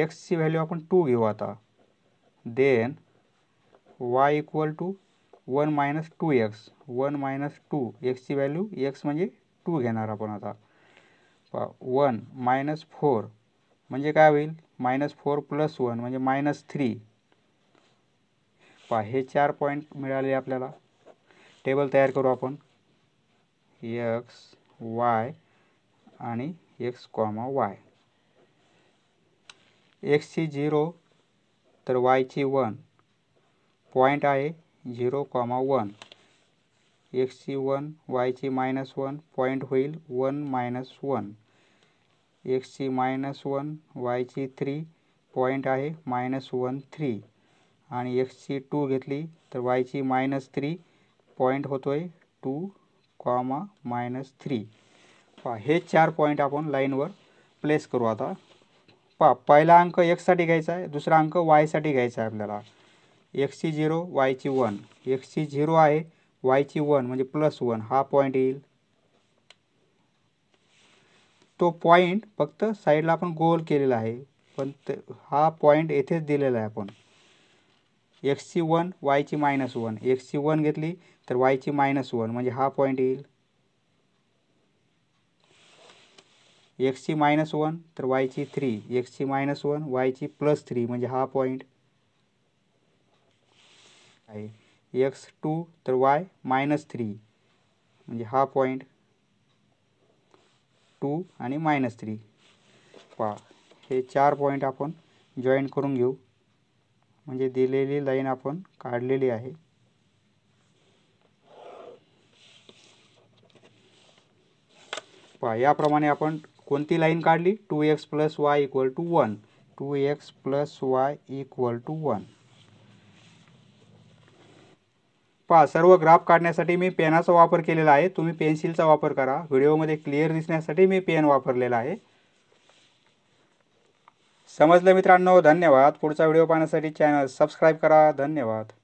एक्सची व्हॅल्यू आपण टू घेऊ आता then y equal to one minus two x one minus two एक्सची व्हॅल्यू एक्स म्हणजे टू घेणार आपण आता वन मायनस फोर म्हणजे काय होईल मायनस फोर प्लस वन म्हणजे मायनस थ्री पहा हे चार पॉईंट मिळाले आपल्याला टेबल तयार करू आपण यक्स वाय आणि एक्स कॉमा वाय एक्सची झिरो तर वायची वन पॉईंट आहे झिरो कॉमा वन एक्सची वन वायची मायनस वन पॉईंट होईल वन मायनस वन एक्सची मायनस वन वायची थ्री पॉईंट आहे मायनस वन थ्री आणि एक्सची टू घेतली तर वायची मायनस थ्री पॉईंट होतोय टू कॉमा मायनस थ्री पहा हे चार पॉईंट आपण लाईनवर प्लेस करू आता पहा पहिला अंक एक्ससाठी घ्यायचा आहे दुसरा अंक वायसाठी घ्यायचा आहे आपल्याला एक्सची झिरो वायची वन एक्सची झिरो आहे वायची वन म्हणजे प्लस वन हा पॉईंट येईल तो पॉईंट फक्त साईडला आपण गोल केलेला आहे पण हा पॉईंट येथेच दिलेला आहे आपण एक्सची वन वायची मायनस वन एक्सची वन घेतली तर वायची मायनस वन म्हणजे हा पॉईंट येईल एक्सची मायनस वन तर वायची थ्री एक्सची मायनस वन वायची प्लस थ्री म्हणजे हा पॉईंट आहे एक्स टू तर वाय मायनस थ्री म्हणजे हा पॉईंट टू आणि मायनस थ्री पा हे चार पॉईंट आपण जॉईन करून घेऊ म्हणजे दिलेली लाईन आपण काढलेली आहे पहा याप्रमाणे आपण कोणती लाईन काढली two x plus y equal to one two x plus y equal to one पहा सर्व ग्राफ काढण्यासाठी मी पेनाचा वापर केलेला आहे तुम्ही पेन्सिलचा वापर करा व्हिडिओमध्ये क्लिअर दिसण्यासाठी मी पेन वापरलेला आहे समजलं मित्रांनो धन्यवाद पुढचा व्हिडिओ पाहण्यासाठी चॅनल सबस्क्राईब करा धन्यवाद